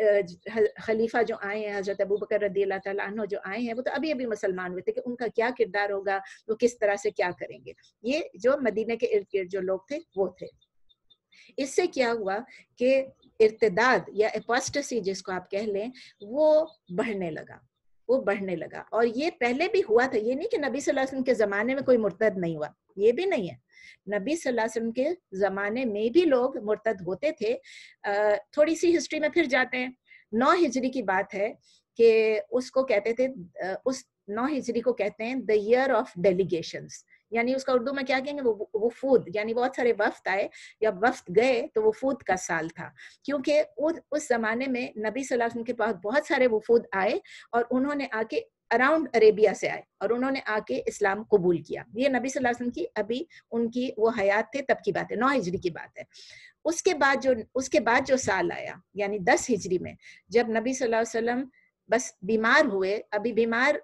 खलीफा जो आए हैं हजरत अबू बकर रदी तु जो आए हैं वो तो अभी अभी मुसलमान हुए थे कि उनका क्या किरदार होगा वो किस तरह से क्या करेंगे ये जो मदीने के इर्द गिर्द जो लोग थे वो थे इससे क्या हुआ कि इर्तदाद या एपोस्टसी जिसको आप कह लें वो बढ़ने लगा वो बढ़ने लगा और ये पहले भी हुआ था ये नहीं कि नबी सल्लल्लाहु अलैहि वसल्लम के ज़माने में कोई मुर्तद नहीं हुआ ये भी नहीं है नबी सल्लल्लाहु अलैहि वसल्लम के ज़माने में भी लोग मुर्तद होते थे थोड़ी सी हिस्ट्री में फिर जाते हैं नौ हिजरी की बात है कि उसको कहते थे उस नौ हिजरी को कहते हैं द ईयर ऑफ डेलीगेशंस यानी उसका उर्दू में क्या कहेंगे वो वफूद यानी बहुत सारे वफ्त आए या वफ्त गए तो वफूद का साल था क्योंकि उस उस जमाने में नबी सल्लल्लाहु अलैहि वसल्लम के पास बहुत सारे वफूद आए और उन्होंने आके अराउंड अरेबिया से आए और उन्होंने आके इस्लाम कबूल किया ये नबी सल्लल्लाहु अलैहि वसल्लम की अभी उनकी वो हयात थे तब की बात है नौ हिजरी की बात है उसके बाद जो उसके बाद जो साल आया यानी दस हिजरी में जब नबी सल्लल्लाहु अलैहि वसल्लम बस बीमार हुए अभी बीमार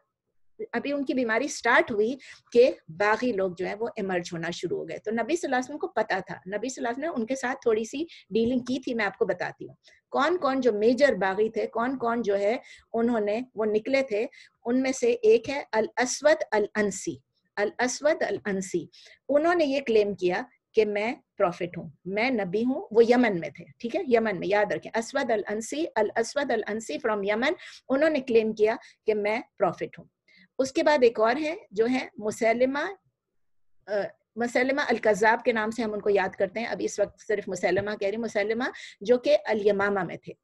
अभी उनकी बीमारी स्टार्ट हुई कि बागी लोग जो है वो इमर्ज होना शुरू हो गए तो नबी सलासम को पता था नबी सलाम ने उनके साथ थोड़ी सी डीलिंग की थी मैं आपको बताती हूँ कौन कौन जो मेजर बागी थे कौन कौन जो है उन्होंने वो निकले थे उनमें से एक है अल Aswad al Ansi al Aswad al Anshi उन्होंने ये क्लेम किया कि मैं प्रॉफिट हूँ मैं नबी हूँ वो यमन में थे ठीक है यमन में याद रखें Aswad al Ansi al Aswad al Ansi from Yemen उन्होंने क्लेम किया कि मैं प्रॉफिट हूँ उसके बाद एक और है जो है मुसलमा मुसलमा अलकजाब के नाम से हम उनको याद करते हैं अब इस वक्त सिर्फ मुसलमा कह रही मुसलमा जो कि अलयमामा में थे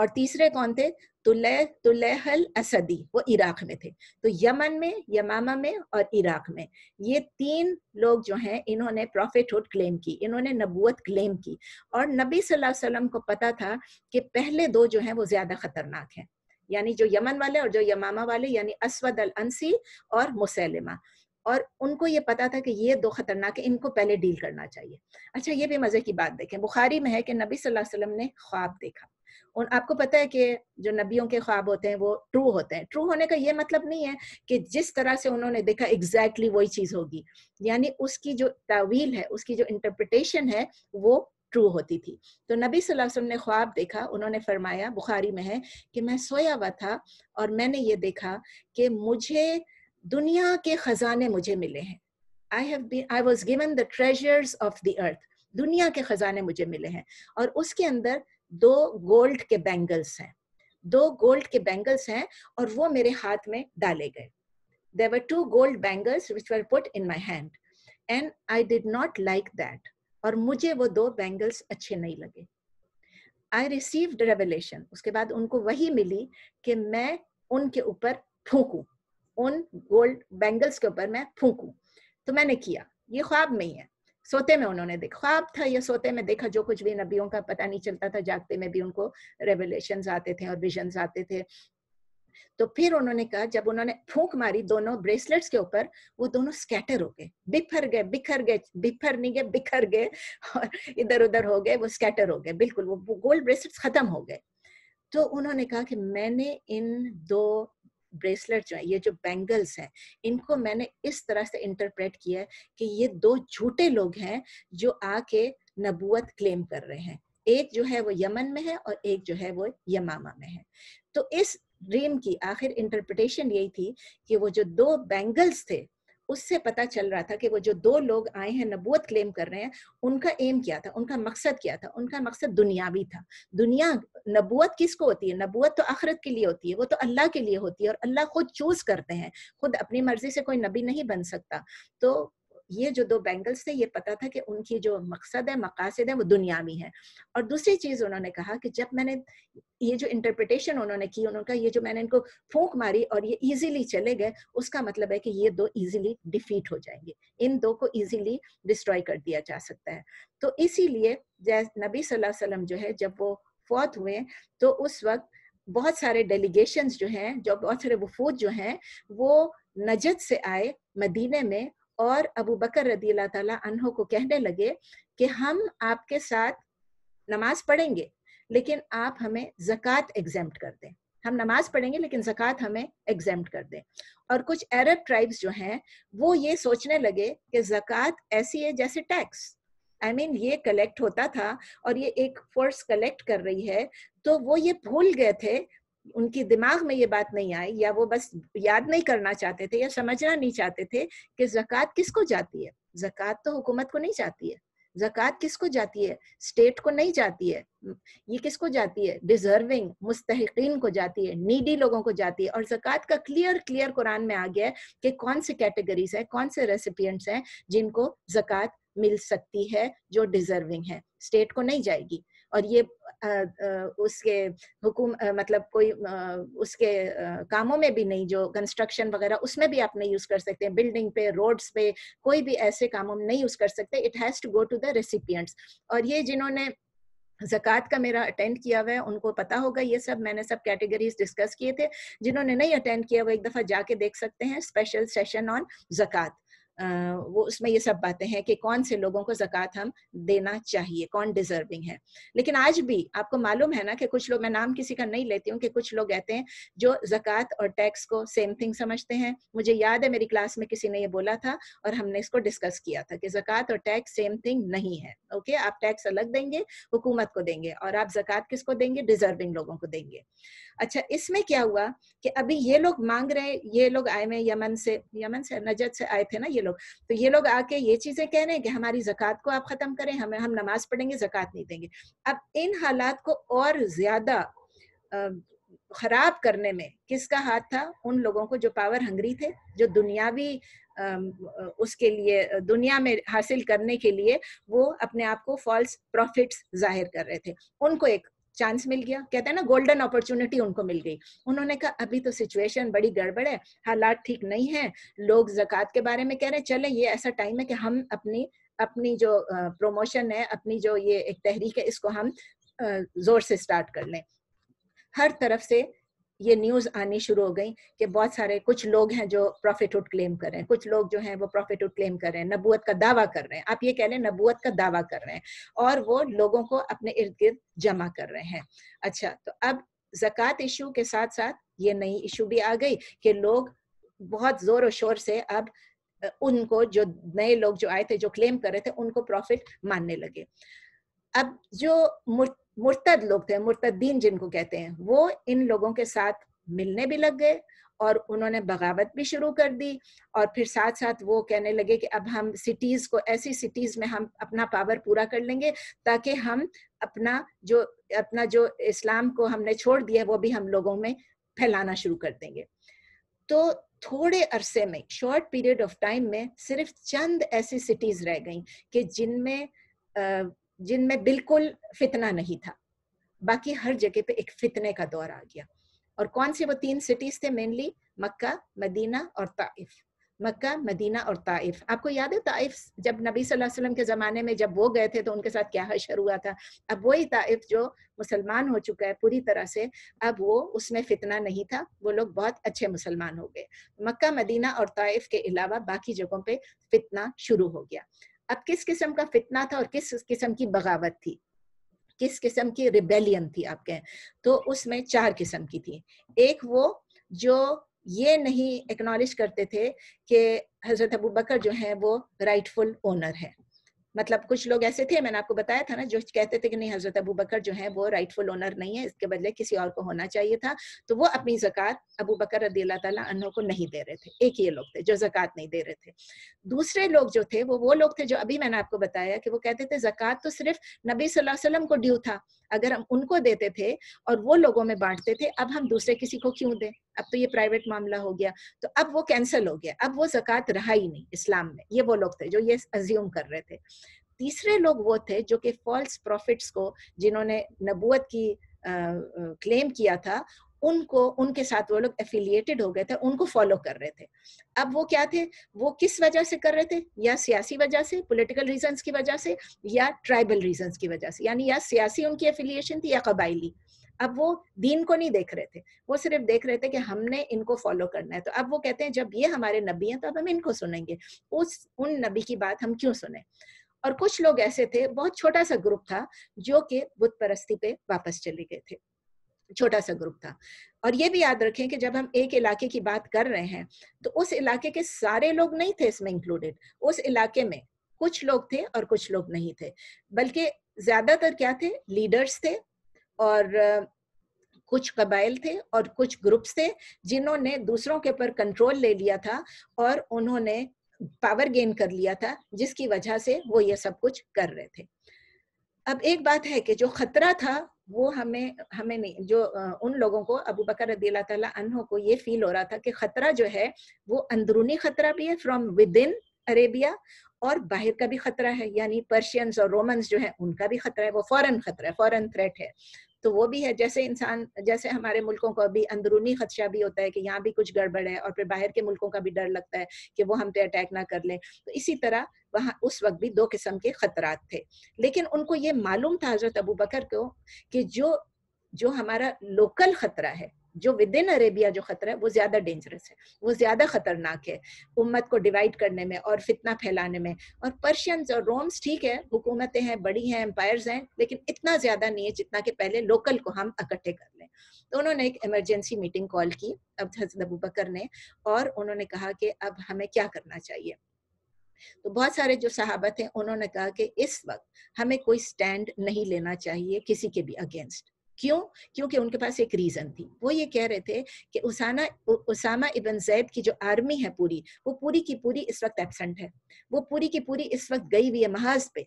और तीसरे कौन थे तुले तुल्लेहल असदी वो इराक में थे तो यमन में यमामा में और इराक में ये तीन लोग जो हैं इन्होंने प्रॉफिटहुड क्लेम की इन्होंने नबूत क्लेम की और नबी सल्लल्लाहु अलैहि वसल्लम को पता था कि पहले दो जो हैं वो ज्यादा खतरनाक हैं यानी जो यमन वाले और जो यमामा वाले यानी असवद अल अंसी और मुसैलिमा और उनको ये पता था कि ये दो खतरनाक है इनको पहले डील करना चाहिए अच्छा ये भी मज़े की बात देखें बुखारी में है कि नबी सल्लल्लाहु अलैहि वसल्लम ने ख्वाब देखा और आपको पता है कि जो नबियों के ख्वाब होते हैं वो ट्रू होते हैं ट्रू होने का ये मतलब नहीं है कि जिस तरह से उन्होंने देखा एग्जैक्टली exactly वही चीज़ होगी यानी उसकी जो तावील है उसकी जो इंटरप्रिटेशन है वो ट्रू होती थी तो नबी वसल्लम ने ख्वाब देखा उन्होंने फरमाया बुखारी में है कि मैं सोया हुआ था और मैंने ये देखा कि मुझे दुनिया के खजाने मुझे मिले हैं I have been I was given the treasures of the earth दुनिया के खजाने मुझे मिले हैं और उसके अंदर दो गोल्ड के बैंगल्स हैं दो गोल्ड के बैंगल्स हैं और वो मेरे हाथ में डाले गए there two gold bangles which were put in my hand and I did not like that और मुझे वो दो बैंगल्स अच्छे नहीं लगे आई रिसीव रेवलेशन उसके बाद उनको वही मिली कि मैं उनके ऊपर फूकू उन गोल्ड बैंगल्स के ऊपर मैं फूकू तो मैंने किया ये ख्वाब में ही है सोते में उन्होंने देखा ख्वाब था या सोते में देखा जो कुछ भी नबियों का पता नहीं चलता था जागते में भी उनको रेवलेशन आते थे और विजन आते थे तो फिर उन्होंने कहा जब उन्होंने फूक मारी दोनों ब्रेसलेट्स के ऊपर वो दोनों स्कैटर हो गए बिखर गए बिखर गए बिखर नहीं गए बिखर गए और इधर उधर हो गए वो स्कैटर हो गए बिल्कुल वो, वो गोल्ड ब्रेसलेट्स खत्म हो गए तो उन्होंने कहा कि मैंने इन दो ब्रेसलेट जो है ये जो बैंगल्स हैं इनको मैंने इस तरह से इंटरप्रेट किया कि ये दो झूठे लोग हैं जो आके नबूत क्लेम कर रहे हैं एक जो है वो यमन में है और एक जो है वो यमामा में है तो इस ड्रीम की आखिर इंटरप्रिटेशन यही थी कि वो जो दो बैंगल्स थे उससे पता चल रहा था कि वो जो दो लोग आए हैं नबूत क्लेम कर रहे हैं उनका एम क्या था उनका मकसद क्या था उनका मकसद दुनियावी था दुनिया नबूत किसको होती है नबूत तो आखरत के लिए होती है वो तो अल्लाह के लिए होती है और अल्लाह खुद चूज करते हैं खुद अपनी मर्जी से कोई नबी नहीं बन सकता तो ये जो दो बैंगल्स थे ये पता था कि उनकी जो मकसद है मकासद है वो दुनियावी है और दूसरी चीज़ उन्होंने कहा कि जब मैंने ये जो इंटरप्रिटेशन उन्होंने की उन्होंने कहा ये जो मैंने इनको फूक मारी और ये इजीली चले गए उसका मतलब है कि ये दो इजीली डिफीट हो जाएंगे इन दो को इजीली डिस्ट्रॉय कर दिया जा सकता है तो इसीलिए नबी सल्लल्लाहु अलैहि वसल्लम जो है जब वो फौत हुए तो उस वक्त बहुत सारे डेलीगेशन जो हैं जो बहुत सारे वफूद जो हैं वो नजद से आए मदीने में और अबू बकर रदी तहो को कहने लगे कि हम आपके साथ नमाज पढ़ेंगे लेकिन आप हमें जक़ात एग्जेम्प्ट कर दें हम नमाज पढ़ेंगे लेकिन जक़ात हमें एग्जेम्प्ट कर दें और कुछ अरब ट्राइब्स जो हैं वो ये सोचने लगे कि जक़ात ऐसी है जैसे tax I I mean mean, ये कलेक्ट होता था और ये एक फोर्स कलेक्ट कर रही है तो वो ये भूल गए थे उनकी दिमाग में ये बात नहीं आई या वो बस याद नहीं करना चाहते थे या समझना नहीं चाहते थे कि जक़ात किसको जाती है जक़ात तो हुकूमत को नहीं जाती है जक़ात किसको जाती है स्टेट को नहीं जाती है ये किसको जाती है डिजर्विंग मुस्तकिन को जाती है नीडी लोगों को जाती है और जक़ात का क्लियर क्लियर कुरान में आ गया है कि कौन से कैटेगरीज हैं कौन से रेसिपियंट्स हैं जिनको जक़ात मिल सकती है जो डिजर्विंग है स्टेट को नहीं जाएगी और ये उसके हुकूम मतलब कोई उसके कामों में भी नहीं जो कंस्ट्रक्शन वगैरह उसमें भी आप नहीं यूज कर सकते हैं बिल्डिंग पे रोड्स पे कोई भी ऐसे कामों में नहीं यूज कर सकते it has to go to the recipients और ये जिन्होंने जक़ात का मेरा अटेंड किया हुआ है उनको पता होगा ये सब मैंने सब कैटेगरीज डिस्कस किए थे जिन्होंने नहीं अटेंड किया वो एक दफ़ा जाके देख सकते हैं स्पेशल सेशन ऑन जक़ात वो उसमें ये सब बातें हैं कि कौन से लोगों को जक़ात हम देना चाहिए कौन डिजर्विंग है लेकिन आज भी आपको मालूम है ना कि कुछ लोग मैं नाम किसी का नहीं लेती हूँ कि कुछ लोग कहते हैं जो जक़ात और टैक्स को सेम थिंग समझते हैं मुझे याद है मेरी क्लास में किसी ने ये बोला था और हमने इसको डिस्कस किया था कि जक़ात और टैक्स सेम थिंग नहीं है ओके आप टैक्स अलग देंगे हुकूमत को देंगे और आप जक़ात किस देंगे डिजर्विंग लोगों को देंगे अच्छा इसमें क्या हुआ कि अभी ये लोग मांग रहे ये लोग आए हुए यमन से यमन से नजर से आए थे ना ये लोग लोग तो ये लोग आके ये चीजें कह रहे हैं कि हमारी जक़ात को आप खत्म करें हमें हम नमाज पढ़ेंगे जक़ात नहीं देंगे अब इन हालात को और ज्यादा खराब करने में किसका हाथ था उन लोगों को जो पावर हंगरी थे जो दुनियावी उसके लिए दुनिया में हासिल करने के लिए वो अपने आप को फॉल्स प्रॉफिट्स जाहिर कर रहे थे उनको एक चांस मिल गया कहते हैं ना गोल्डन अपॉर्चुनिटी उनको मिल गई उन्होंने कहा अभी तो सिचुएशन बड़ी गड़बड़ है हालात ठीक नहीं है लोग जक़ात के बारे में कह रहे हैं चले ये ऐसा टाइम है कि हम अपनी अपनी जो प्रोमोशन है अपनी जो ये एक तहरीक है इसको हम जोर से स्टार्ट कर लें हर तरफ से ये न्यूज आनी शुरू हो गई कि बहुत सारे कुछ लोग हैं जो प्रॉफिट उठ क्लेम कर रहे हैं कुछ लोग जो हैं वो प्रॉफिटहुड क्लेम कर रहे हैं नबूत का दावा कर रहे हैं आप ये कह लें नबूत का दावा कर रहे हैं और वो लोगों को अपने इर्द गिर्द जमा कर रहे हैं अच्छा तो अब जक़ात इशू के साथ साथ ये नई इशू भी आ गई कि लोग बहुत जोर और शोर से अब उनको जो नए लोग जो आए थे जो क्लेम कर रहे थे उनको प्रॉफिट मानने लगे अब जो मुर्तद लोग थे मुर्तद्दीन जिनको कहते हैं वो इन लोगों के साथ मिलने भी लग गए और उन्होंने बगावत भी शुरू कर दी और फिर साथ साथ वो कहने लगे कि अब हम सिटीज को ऐसी सिटीज में हम अपना पावर पूरा कर लेंगे ताकि हम अपना जो अपना जो इस्लाम को हमने छोड़ दिया वो भी हम लोगों में फैलाना शुरू कर देंगे तो थोड़े अरसे में शॉर्ट पीरियड ऑफ टाइम में सिर्फ चंद ऐसी सिटीज रह गई कि जिनमें जिनमें बिल्कुल फितना नहीं था बाकी हर जगह पे एक फितने का दौर आ गया और कौन से वो तीन सिटीज थे मेनली मक्का मदीना और ताइफ मक्का मदीना और ताइफ आपको याद है ताइफ जब नबी सल्लल्लाहु अलैहि वसल्लम के ज़माने में जब वो गए थे तो उनके साथ क्या हशर हुआ था अब वही ताइफ जो मुसलमान हो चुका है पूरी तरह से अब वो उसमें फितना नहीं था वो लोग बहुत अच्छे मुसलमान हो गए मक्का मदीना और ताइफ के अलावा बाकी जगहों पे फितना शुरू हो गया अब किस किस्म का फितना था और किस किस्म की बगावत थी किस किस्म की रिबेलियन थी आप कहें तो उसमें चार किस्म की थी एक वो जो ये नहीं एक्नॉलेज करते थे कि हजरत अबू बकर जो है वो राइटफुल ओनर है मतलब कुछ लोग ऐसे थे मैंने आपको बताया था ना जो कहते थे कि नहीं हजरत अबू बकर जो है वो राइटफुल ओनर नहीं है इसके बदले किसी और को होना चाहिए था तो वो अपनी जक़ात अबू बकर रदी अल्लाह को नहीं दे रहे थे एक ये लोग थे जो जक़ात नहीं दे रहे थे दूसरे लोग जो थे वो वो लोग थे जो अभी मैंने आपको बताया कि वो कहते थे जक़ात तो सिर्फ नबी वसलम को ड्यू था अगर हम उनको देते थे और वो लोगों में बांटते थे अब हम दूसरे किसी को क्यों दें अब तो ये प्राइवेट मामला हो गया तो अब वो कैंसिल हो गया अब वो जक़ात रहा ही नहीं इस्लाम में ये वो लोग थे जो ये अज्यूम कर रहे थे तीसरे लोग वो थे जो कि फॉल्स प्रॉफिट्स को जिन्होंने नबूत की क्लेम किया था उनको उनके साथ वो लोग एफिलिएटेड हो गए थे उनको फॉलो कर रहे थे अब वो क्या थे वो किस वजह से कर रहे थे या सियासी वजह से पॉलिटिकल रीजंस की वजह से या ट्राइबल रीजंस की वजह से यानी या सियासी उनकी एफिलिएशन थी या कबाइली अब वो दीन को नहीं देख रहे थे वो सिर्फ देख रहे थे कि हमने इनको फॉलो करना है तो अब वो कहते हैं जब ये हमारे नबी हैं तो अब हम इनको सुनेंगे उस उन नबी की बात हम क्यों सुने और कुछ लोग ऐसे थे बहुत छोटा सा ग्रुप था जो कि बुत परस्ती पे वापस चले गए थे छोटा सा ग्रुप था और ये भी याद रखें कि जब हम एक इलाके की बात कर रहे हैं तो उस इलाके के सारे लोग नहीं थे इसमें इंक्लूडेड उस इलाके में कुछ लोग थे और कुछ लोग नहीं थे बल्कि ज्यादातर क्या थे लीडर्स थे और कुछ कबाइल थे और कुछ ग्रुप्स थे जिन्होंने दूसरों के ऊपर कंट्रोल ले लिया था और उन्होंने पावर गेन कर लिया था जिसकी वजह से वो ये सब कुछ कर रहे थे अब एक बात है कि जो खतरा था वो हमें हमें नहीं जो उन लोगों को अबू बकर रदीला तहों को ये फील हो रहा था कि खतरा जो है वो अंदरूनी खतरा भी है फ्रॉम विद इन अरेबिया और बाहर का भी खतरा है यानी पर्शियंस और रोमन्स जो है उनका भी खतरा है वो फॉरन खतरा है फॉरन थ्रेट है तो वो भी है जैसे इंसान जैसे हमारे मुल्कों को अभी अंदरूनी खदशा भी होता है कि यहाँ भी कुछ गड़बड़ है और फिर बाहर के मुल्कों का भी डर लगता है कि वो हम पे अटैक ना कर लें तो इसी तरह वहाँ उस वक्त भी दो किस्म के खतरात थे लेकिन उनको ये मालूम था हजरत अबू बकर को कि जो जो हमारा लोकल खतरा है जो विद इन अरेबिया जो खतरा है वो ज्यादा डेंजरस है वो ज्यादा खतरनाक है उम्मत को डिवाइड करने में और फितना फैलाने में और पर्शियंस और रोम्स ठीक है हुकूमतें हैं बड़ी हैं एम्पायर्स हैं लेकिन इतना ज्यादा नहीं है जितना कि पहले लोकल को हम इकट्ठे कर लें तो उन्होंने एक इमरजेंसी मीटिंग कॉल की अब हजरत अबू बकर ने और उन्होंने कहा कि अब हमें क्या करना चाहिए तो बहुत सारे जो सहाबत हैं उन्होंने कहा कि इस वक्त हमें कोई स्टैंड नहीं लेना चाहिए किसी के भी अगेंस्ट क्यों क्योंकि उनके पास एक रीजन थी वो ये कह रहे थे कि उसाना उ, उसामा इबन जैद की जो आर्मी है पूरी वो पूरी की पूरी इस वक्त एबसेंट है वो पूरी की पूरी इस वक्त गई हुई है महाज पे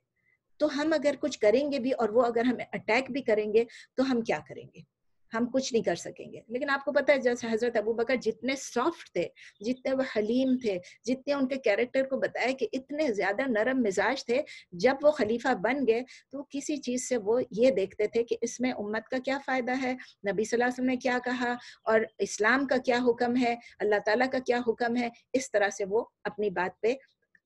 तो हम अगर कुछ करेंगे भी और वो अगर हम अटैक भी करेंगे तो हम क्या करेंगे हम कुछ नहीं कर सकेंगे लेकिन आपको पता है जैसे हजरत अबू बकर जितने सॉफ्ट थे जितने वह हलीम थे जितने उनके कैरेक्टर को बताया कि इतने ज्यादा नरम मिजाज थे जब वो खलीफा बन गए तो किसी चीज से वो ये देखते थे कि इसमें उम्मत का क्या फायदा है नबी वसल्लम ने क्या कहा और इस्लाम का क्या हुक्म है अल्लाह तला का क्या हुक्म है इस तरह से वो अपनी बात पे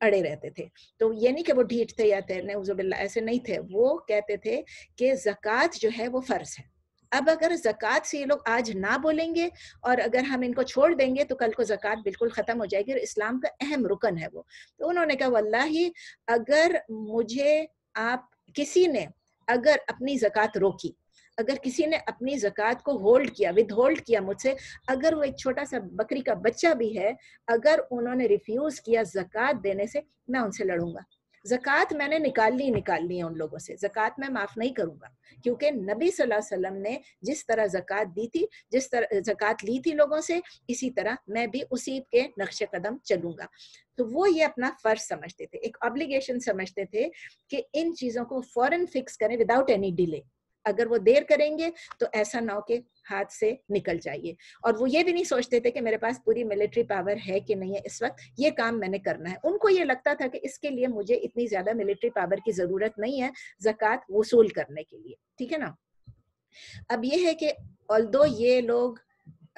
अड़े रहते थे तो ये नहीं कि वो ढीठ थे या थे ऐसे नहीं थे वो कहते थे कि जक़ात जो है वो फर्ज है अब अगर जक़ात से ये लोग आज ना बोलेंगे और अगर हम इनको छोड़ देंगे तो कल को जक़ात बिल्कुल ख़त्म हो जाएगी और इस्लाम का अहम रुकन है वो तो उन्होंने कहा वल्ला ही अगर मुझे आप किसी ने अगर अपनी जक़ात रोकी अगर किसी ने अपनी जक़ात को होल्ड किया विद होल्ड किया मुझसे अगर वो एक छोटा सा बकरी का बच्चा भी है अगर उन्होंने रिफ्यूज़ किया जक़ात देने से मैं उनसे लड़ूंगा जक़ात मैंने निकालनी निकालनी है उन लोगों से जक़ात मैं माफ़ नहीं करूँगा क्योंकि नबी सल्लल्लाहु अलैहि वसल्लम ने जिस तरह जक़ात दी थी जिस तरह जक़ात ली थी लोगों से इसी तरह मैं भी उसी के नक्श कदम चलूँगा तो वो ये अपना फर्ज समझते थे एक ऑब्लिगेशन समझते थे कि इन चीज़ों को फॉरन फिक्स करें विदाउट एनी डिले अगर वो देर करेंगे तो ऐसा ना हो कि हाथ से निकल जाइए और वो ये भी नहीं सोचते थे कि मेरे पास पूरी मिलिट्री पावर है कि नहीं है इस वक्त ये काम मैंने करना है उनको ये लगता था कि इसके लिए मुझे इतनी ज्यादा मिलिट्री पावर की जरूरत नहीं है जक़ात वसूल करने के लिए ठीक है ना अब ये है कि ऑल ये लोग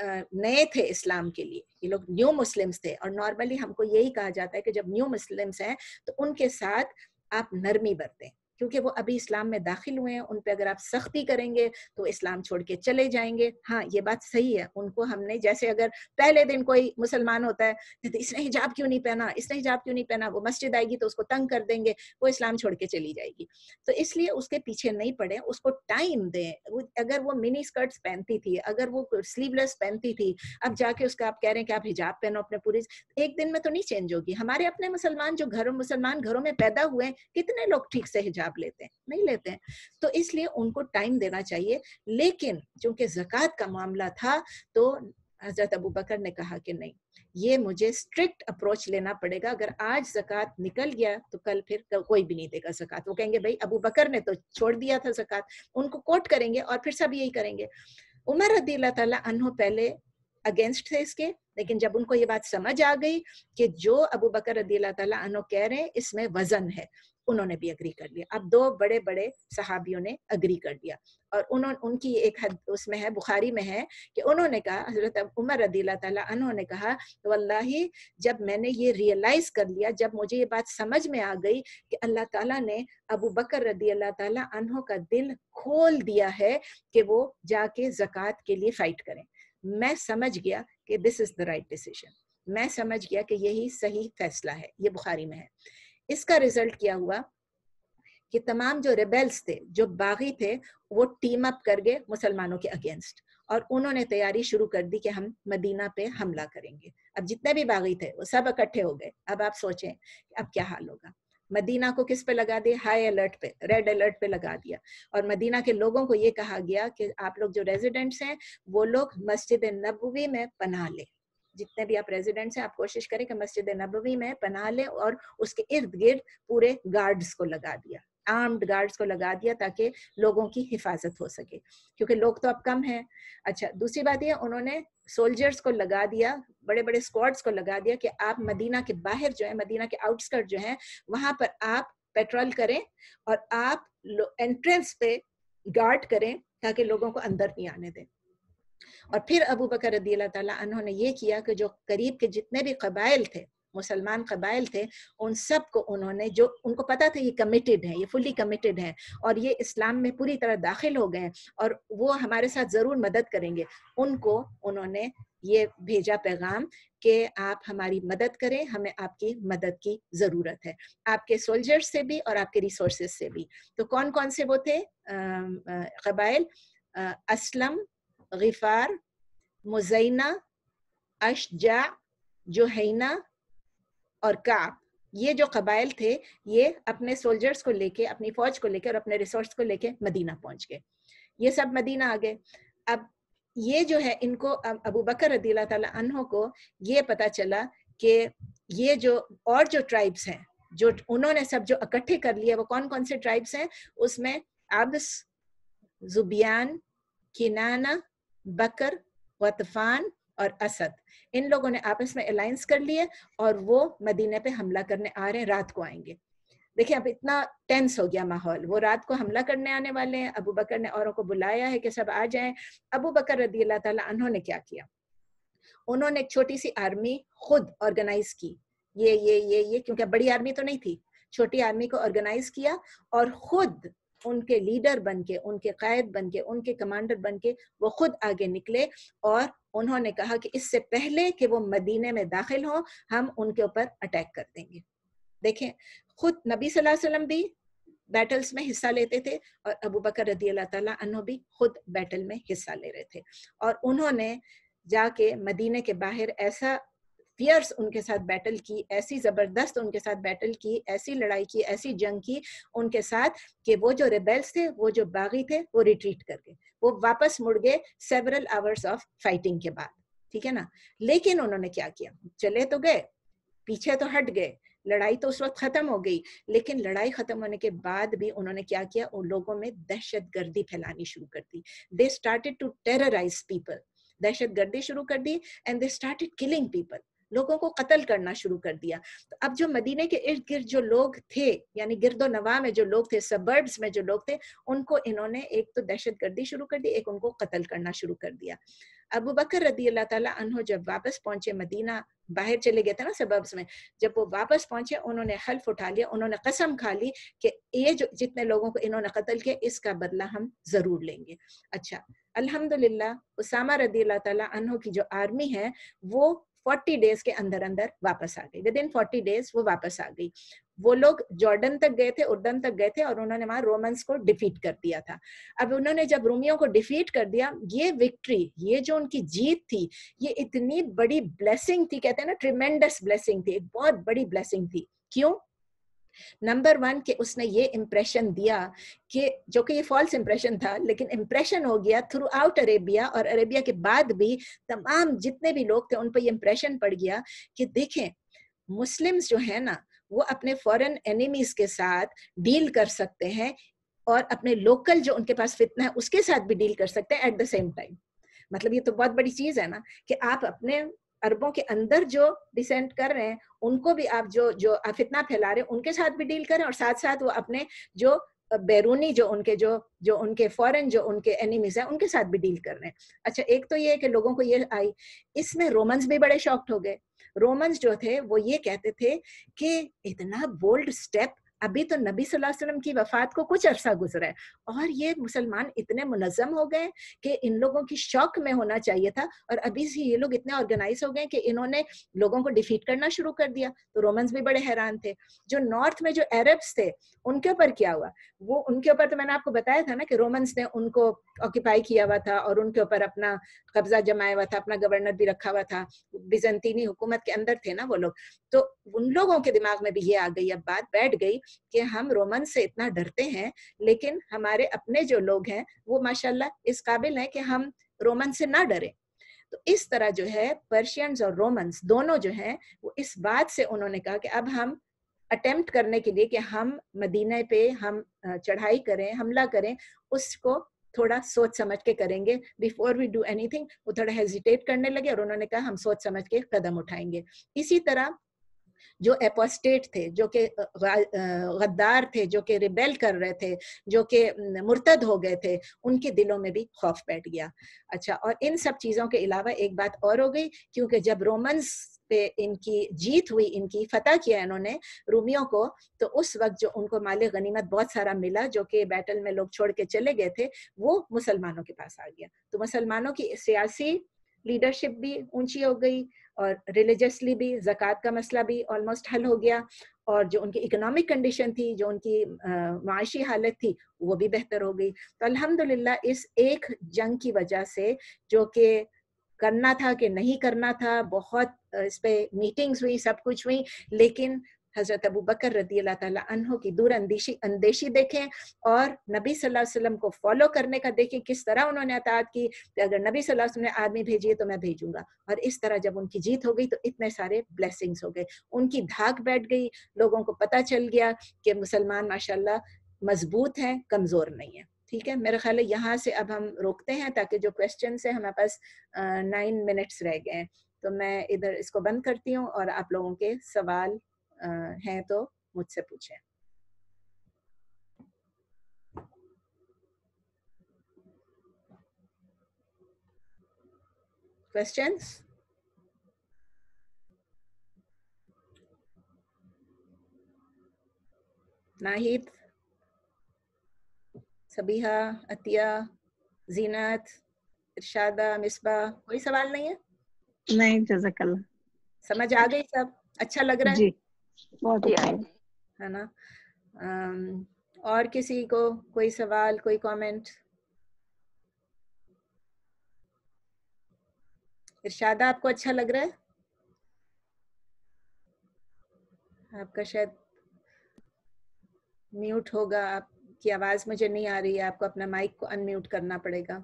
नए थे इस्लाम के लिए ये लोग न्यू मुस्लिम्स थे और नॉर्मली हमको यही कहा जाता है कि जब न्यू मुस्लिम्स हैं तो उनके साथ आप नरमी बरतें क्योंकि वो अभी इस्लाम में दाखिल हुए हैं उन पर अगर आप सख्ती करेंगे तो इस्लाम छोड़ के चले जाएंगे हाँ ये बात सही है उनको हमने जैसे अगर पहले दिन कोई मुसलमान होता है तो इसने हिजाब क्यों नहीं पहना इसने हिजाब क्यों नहीं पहना वो मस्जिद आएगी तो उसको तंग कर देंगे वो इस्लाम छोड़ के चली जाएगी तो इसलिए उसके पीछे नहीं पड़े उसको टाइम दें अगर वो मिनी स्कर्ट्स पहनती थी अगर वो स्लीवलेस पहनती थी अब जाके उसका आप कह रहे हैं कि आप हिजाब पहनो अपने पूरी एक दिन में तो नहीं चेंज होगी हमारे अपने मुसलमान जो घरों मुसलमान घरों में पैदा हुए कितने लोग ठीक से हिजाब हिसाब लेते हैं नहीं लेते हैं तो इसलिए उनको टाइम देना चाहिए लेकिन चूंकि जक़ात का मामला था तो हजरत अबू बकर ने कहा कि नहीं ये मुझे स्ट्रिक्ट अप्रोच लेना पड़ेगा अगर आज जक़ात निकल गया तो कल फिर कोई भी नहीं देगा जक़ात वो कहेंगे भाई अबू बकर ने तो छोड़ दिया था जक़ात उनको कोट करेंगे और फिर सब यही करेंगे उमर रदी तहों पहले अगेंस्ट थे इसके लेकिन जब उनको ये बात समझ आ गई कि जो अबू बकर रदी तहों कह रहे हैं इसमें वजन है उन्होंने भी अग्री कर लिया अब दो बड़े बड़े सहाबियों ने अग्री कर लिया और उन्होंने उनकी एक हद उसमें है बुखारी में है कि उन्होंने कहा हजरत उमर रदीला तला उन्होंने कहा तो अल्लाह जब मैंने ये रियलाइज कर लिया जब मुझे ये बात समझ में आ गई कि अल्लाह ताला ने अबू बकर रदी अल्लाह ताला अनहों का दिल खोल दिया है कि वो जाके जक़ात के लिए फाइट करें मैं समझ गया कि this is the right decision मैं समझ गया कि यही सही फैसला है ये बुखारी में है इसका रिजल्ट क्या हुआ कि तमाम जो रेबेल्स थे जो बागी थे वो टीम अप कर गए मुसलमानों के अगेंस्ट और उन्होंने तैयारी शुरू कर दी कि हम मदीना पे हमला करेंगे अब जितने भी बागी थे वो सब इकट्ठे हो गए अब आप सोचें अब क्या हाल होगा मदीना को किस पे लगा दिया हाई अलर्ट पे रेड अलर्ट पे लगा दिया और मदीना के लोगों को ये कहा गया कि आप लोग जो रेजिडेंट्स हैं वो लोग मस्जिद नबवी में पना लें जितने भी आप रेजिडेंट्स हैं आप कोशिश करें कि मस्जिद नबवी में पना लें और उसके इर्द गिर्द पूरे गार्ड्स को लगा दिया आर्म्ड गार्ड्स को लगा दिया ताकि लोगों की हिफाजत हो सके क्योंकि लोग तो अब कम हैं अच्छा दूसरी बात यह उन्होंने सोल्जर्स को लगा दिया बड़े बड़े स्क्वाड्स को लगा दिया कि आप मदीना के बाहर जो है मदीना के आउटस्कर्ट जो है वहां पर आप पेट्रोल करें और आप एंट्रेंस पे गार्ड करें ताकि लोगों को अंदर नहीं आने दें और फिर अबू बकर ने ये किया कि जो करीब के जितने भी कबाइल थे मुसलमान कबाइल थे उन सब को उन्होंने जो उनको पता था ये कमिटेड है ये फुली कमिटेड है और ये इस्लाम में पूरी तरह दाखिल हो गए और वो हमारे साथ ज़रूर मदद करेंगे उनको उन्होंने ये भेजा पैगाम कि आप हमारी मदद करें हमें आपकी मदद की ज़रूरत है आपके सोल्जर्स से भी और आपके रिसोर्सेज से भी तो कौन कौन से वो थे कबाइल असलम غفار मुजैना अशजा जोहैना और का ये जो कबाइल थे ये अपने सोल्जर्स को लेके अपनी फौज को लेकर अपने रिसोर्स को लेके मदीना पहुंच गए ये सब मदीना आ गए अब ये जो है इनको अबू बकर रदीला को ये पता चला कि ये जो और जो ट्राइब्स हैं जो उन्होंने सब जो इकट्ठे कर लिए वो कौन कौन से ट्राइब्स हैं उसमें अब्स जुबियान किनाना बकर वतफान और असद इन लोगों ने आपस में अलायंस कर लिए और वो मदीने पे हमला करने आ रहे हैं रात को आएंगे देखिए अब इतना टेंस हो गया माहौल वो रात को हमला करने आने वाले हैं अबू बकर ने औरों को बुलाया है कि सब आ जाएं अबू बकर रदी अल्लाह तला उन्होंने क्या किया उन्होंने एक छोटी सी आर्मी खुद ऑर्गेनाइज की ये ये ये ये क्योंकि बड़ी आर्मी तो नहीं थी छोटी आर्मी को ऑर्गेनाइज किया और खुद उनके लीडर बन के उनके कैद बन के उनके कमांडर बन के वो खुद आगे निकले और उन्होंने कहा कि इससे पहले कि वो मदीने में दाखिल हो हम उनके ऊपर अटैक कर देंगे देखें खुद नबी सल्लल्लाहु अलैहि वसल्लम भी बैटल्स में हिस्सा लेते थे और अबू बकर रदी अल्लाह भी खुद बैटल में हिस्सा ले रहे थे और उन्होंने जाके मदीने के बाहर ऐसा फियर्स उनके साथ बैटल की ऐसी ज़बरदस्त उनके साथ बैटल की ऐसी लड़ाई की ऐसी जंग की उनके साथ कि वो जो रेबेल्स थे वो जो बागी थे वो रिट्रीट कर गए वो वापस मुड़ गए सेवरल आवर्स ऑफ फाइटिंग के बाद ठीक है ना लेकिन उन्होंने क्या किया चले तो गए पीछे तो हट गए लड़ाई तो उस वक्त खत्म हो गई लेकिन लड़ाई खत्म होने के बाद भी उन्होंने क्या किया उन लोगों में दहशत गर्दी फैलानी शुरू कर दी they started to terrorise people दहशत गर्दी शुरू कर दी and they started killing people लोगों को कत्ल करना शुरू कर दिया तो अब जो मदीने के इर्द गिर्द जो लोग थे यानी गिरदो नवा में जो लोग थे सबर्ब्स में जो लोग थे उनको इन्होंने एक तो दहशत गर्दी शुरू कर दी एक उनको कत्ल करना शुरू कर दिया अबू बकर रदी अल्लाह अनहो जब वापस पहुंचे मदीना बाहर चले गए थे ना सबर्ब्स में जब वो वापस पहुंचे उन्होंने हल्फ उठा लिया उन्होंने कसम खा ली कि ये जो जितने लोगों को इन्होंने कत्ल किया इसका बदला हम जरूर लेंगे अच्छा अल्हम्दुलिल्लाह उसामा रदी अल्लाह तला अनहो की जो आर्मी है वो फोर्टी डेज के अंदर अंदर वापस आ गई विद इन फोर्टी डेज वो वापस आ गई वो लोग जॉर्डन तक गए थे उर्दन तक गए थे और उन्होंने वहां रोमन्स को डिफीट कर दिया था अब उन्होंने जब रोमियो को डिफीट कर दिया ये विक्ट्री ये जो उनकी जीत थी ये इतनी बड़ी ब्लेसिंग थी कहते हैं ना ट्रिमेंडस ब्लेसिंग थी एक बहुत बड़ी ब्लेसिंग थी क्यों नंबर वन कि उसने ये इम्प्रेशन दिया कि जो कि ये फॉल्स इम्प्रेशन था लेकिन इम्प्रेशन हो गया थ्रू आउट अरेबिया और अरेबिया के बाद भी तमाम जितने भी लोग थे उन पर ये इम्प्रेशन पड़ गया कि देखें मुस्लिम्स जो है ना वो अपने फॉरेन एनिमीज के साथ डील कर सकते हैं और अपने लोकल जो उनके पास फितना है उसके साथ भी डील कर सकते हैं एट द सेम टाइम मतलब ये तो बहुत बड़ी चीज है ना कि आप अपने अरबों के अंदर जो डिसेंट कर रहे हैं उनको भी आप जो जो फितना फैला रहे हैं उनके साथ भी डील करें और साथ साथ वो अपने जो बैरूनी जो उनके जो जो उनके फॉरेन जो उनके एनिमीज हैं उनके साथ भी डील कर रहे हैं अच्छा एक तो ये है कि लोगों को ये आई इसमें रोमन्स भी बड़े शॉक्ट हो गए रोमन्स जो थे वो ये कहते थे कि इतना बोल्ड स्टेप अभी तो नबी वसल्लम की वफात को कुछ अरसा गुजरा है और ये मुसलमान इतने मुनजम हो गए कि इन लोगों की शौक में होना चाहिए था और अभी से ये लोग इतने ऑर्गेनाइज हो गए कि इन्होंने लोगों को डिफीट करना शुरू कर दिया तो रोमन्स भी बड़े हैरान थे जो नॉर्थ में जो अरब्स थे उनके ऊपर क्या हुआ वो उनके ऊपर तो मैंने आपको बताया था ना कि रोमन्स ने उनको ऑक्यूपाई किया हुआ था और उनके ऊपर अपना कब्जा जमाया हुआ था अपना गवर्नर भी रखा हुआ था बिजंतीनी हुकूमत के अंदर थे ना वो लोग तो उन लोगों के दिमाग में भी ये आ गई अब बात बैठ गई कि हम रोमन से इतना डरते हैं लेकिन हमारे अपने जो लोग हैं वो माशाल्लाह इस काबिल हैं कि हम रोमन से ना डरे तो इस तरह जो है पर्शियंस और रोमन्स दोनों जो हैं वो इस बात से उन्होंने कहा कि अब हम अटेम्प्ट करने के लिए कि हम मदीने पे हम चढ़ाई करें हमला करें उसको थोड़ा सोच समझ के करेंगे बिफोर वी डू एनीथिंग वो थोड़ा हेजिटेट करने लगे और उन्होंने कहा हम सोच समझ के कदम उठाएंगे इसी तरह जो एपोस्टेट थे जो कि गद्दार थे जो कि रिबेल कर रहे थे जो कि मुर्तद हो गए थे उनके दिलों में भी खौफ बैठ गया अच्छा और इन सब चीज़ों के अलावा एक बात और हो गई क्योंकि जब रोमन्स पे इनकी जीत हुई इनकी फतह किया इन्होंने रूमियों को तो उस वक्त जो उनको माले गनीमत बहुत सारा मिला जो कि बैटल में लोग छोड़ के चले गए थे वो मुसलमानों के पास आ गया तो मुसलमानों की सियासी लीडरशिप भी ऊंची हो गई और रिलीजियसली भी जक़ात का मसला भी ऑलमोस्ट हल हो गया और जो उनकी इकोनॉमिक कंडीशन थी जो उनकी माशी हालत थी वो भी बेहतर हो गई तो अल्हम्दुलिल्लाह इस एक जंग की वजह से जो कि करना था कि नहीं करना था बहुत इस पर मीटिंग्स हुई सब कुछ हुई लेकिन हज़रत अबू बकर रदी अल्लाह की दूर अंदेशी अंदेशी देखें और नबी सल्लल्लाहु अलैहि वसल्लम को फॉलो करने का देखें किस तरह उन्होंने अतात की कि अगर नबी सल्लल्लाहु अलैहि वसल्लम ने आदमी भेजिए तो मैं भेजूंगा और इस तरह जब उनकी जीत हो गई तो इतने सारे ब्लेसिंग्स हो गए उनकी धाक बैठ गई लोगों को पता चल गया कि मुसलमान माशा मजबूत हैं कमज़ोर नहीं है ठीक है मेरा ख्याल है यहाँ से अब हम रोकते हैं ताकि जो क्वेश्चन है हमारे पास नाइन मिनट्स रह गए तो मैं इधर इसको बंद करती हूँ और आप लोगों के सवाल हैं तो मुझसे पूछे क्वेश्चन नाहिद सबीहा अतिया जीनत इर्शादा मिसबा कोई सवाल नहीं है नहीं जजाकल्ला समझ आ गई सब अच्छा लग रहा है जी अच्छा है ना um, और किसी को कोई सवाल कोई कमेंट इरशादा आपको अच्छा लग रहा है आपका शायद म्यूट होगा आपकी आवाज मुझे नहीं आ रही है आपको अपना माइक को अनम्यूट करना पड़ेगा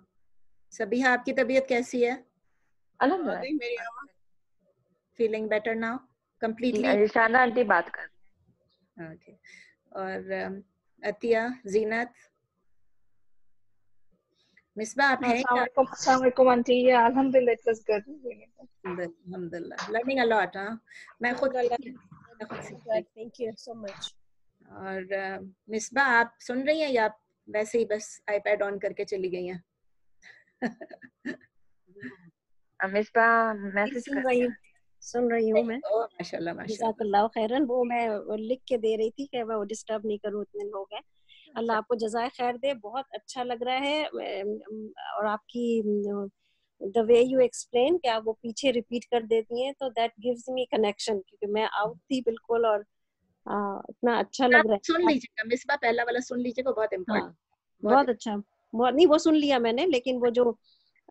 सभी आपकी तबीयत कैसी है feeling better now completely Rishana aunty बात कर ओके और अतिया जीनत मिसबा आप हैं अस्सलाम वालेकुम आंटी ये अल्हम्दुलिल्लाह इट वाज गुड अल्हम्दुलिल्लाह लर्निंग अ लॉट हां मैं खुद Allah thank you so much और मिसबा आप सुन रही हैं या वैसे ही बस आईपैड ऑन करके चली गई हैं (laughs) मिसबा मैसेज कर रही हूं सुन रही हूँ मैं माशाल्लाह माशाल्लाह खैरन वो मैं लिख के दे रही थी कि वो डिस्टर्ब नहीं करूँ इतने लोग हैं अल्लाह अच्छा। आपको जजाय खैर दे बहुत अच्छा लग रहा है और आपकी द वे यू एक्सप्लेन कि आप वो पीछे रिपीट कर देती हैं तो दैट गिव्स मी कनेक्शन क्योंकि मैं आउट थी बिल्कुल और आ, इतना अच्छा लग रहा है सुन लीजिएगा मिसबा पहला वाला सुन लीजिएगा बहुत इम्पोर्टेंट हाँ, बहुत, अच्छा नहीं वो सुन लिया मैंने लेकिन वो जो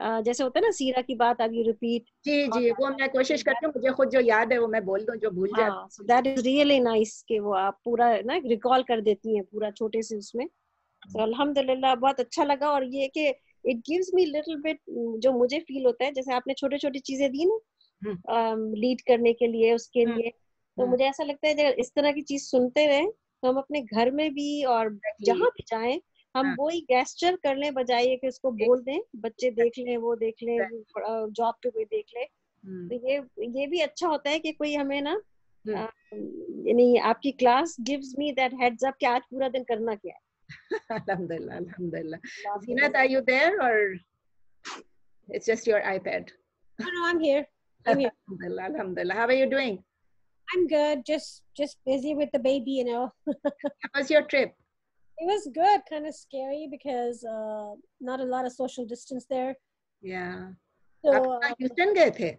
जैसे होता है ना सीरा की बात अब रिपीट जी जी वो मैं कोशिश करती हूँ मुझे खुद जो याद है वो मैं बोल दूँ जो भूल हाँ, जाती दैट इज रियली नाइस के वो आप पूरा ना रिकॉल कर देती है पूरा छोटे से उसमें तो अल्हम्दुलिल्लाह बहुत अच्छा लगा और ये कि it gives me little bit जो मुझे फील होता है जैसे आपने छोटे छोटी चीजें दी ना लीड हम्म। करने के लिए उसके हम्म। लिए तो हम्म। मुझे ऐसा लगता है जब इस तरह की चीज सुनते रहे तो हम अपने घर में भी और जहाँ भी जाए हम वो ही गैस्चर कर ले बजाय कि उसको बोल दें बच्चे देख लें वो देख लें जॉब पे कोई देख ले हम्म। तो ये ये भी अच्छा होता है कि कोई हमें ना हम्म। यानी आपकी class gives me that heads up कि आज पूरा दिन करना क्या है अल्हम्दुलिल्लाह अल्हम्दुलिल्लाह सीना आर यू देयर और it's just your iPad no I am here अल्हम्दुलिल्लाह अल्हम्दुलिल्लाह how are you doing I am good just just busy with the baby you know how was your trip It was good, kind of scary because uh, not a lot of social distance there. Yeah. So, Houston uh, गए थे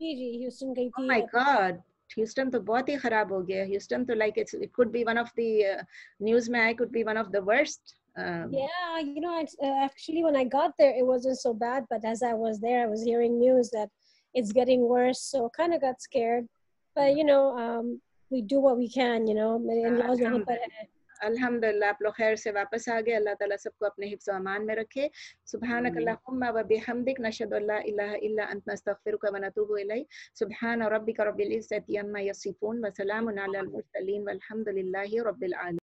जी Houston Houston गई oh थी my god Houston तो बहुत ही खराब हो गया ह्यूस्टन तो like it's it could be one of the news में I Um, yeah, you know, it's, uh, actually, when I got there, it wasn't so bad. But as I was there, I was hearing news that it's getting worse, so kind of got scared. But you know, um, we do what we can, you know. अल्हम्दुलिल्लाह आप लोग खैर से वापस आ गए अल्लाह ताला सबको अपने हिफ्ज अमान में रखे सुबहानकल्लाहुम्मा व बिहमदिक नशहदु अल्ला इलाहा इल्ला अंत नस्तगफिरुका व नतूबु इलै सुबहान रब्बिका रब्बिल इज्जति अम्मा यसिफून व सलामुन अलल मुरसलीन वल्हम्दुलिल्लाहि रब्बिल आलमीन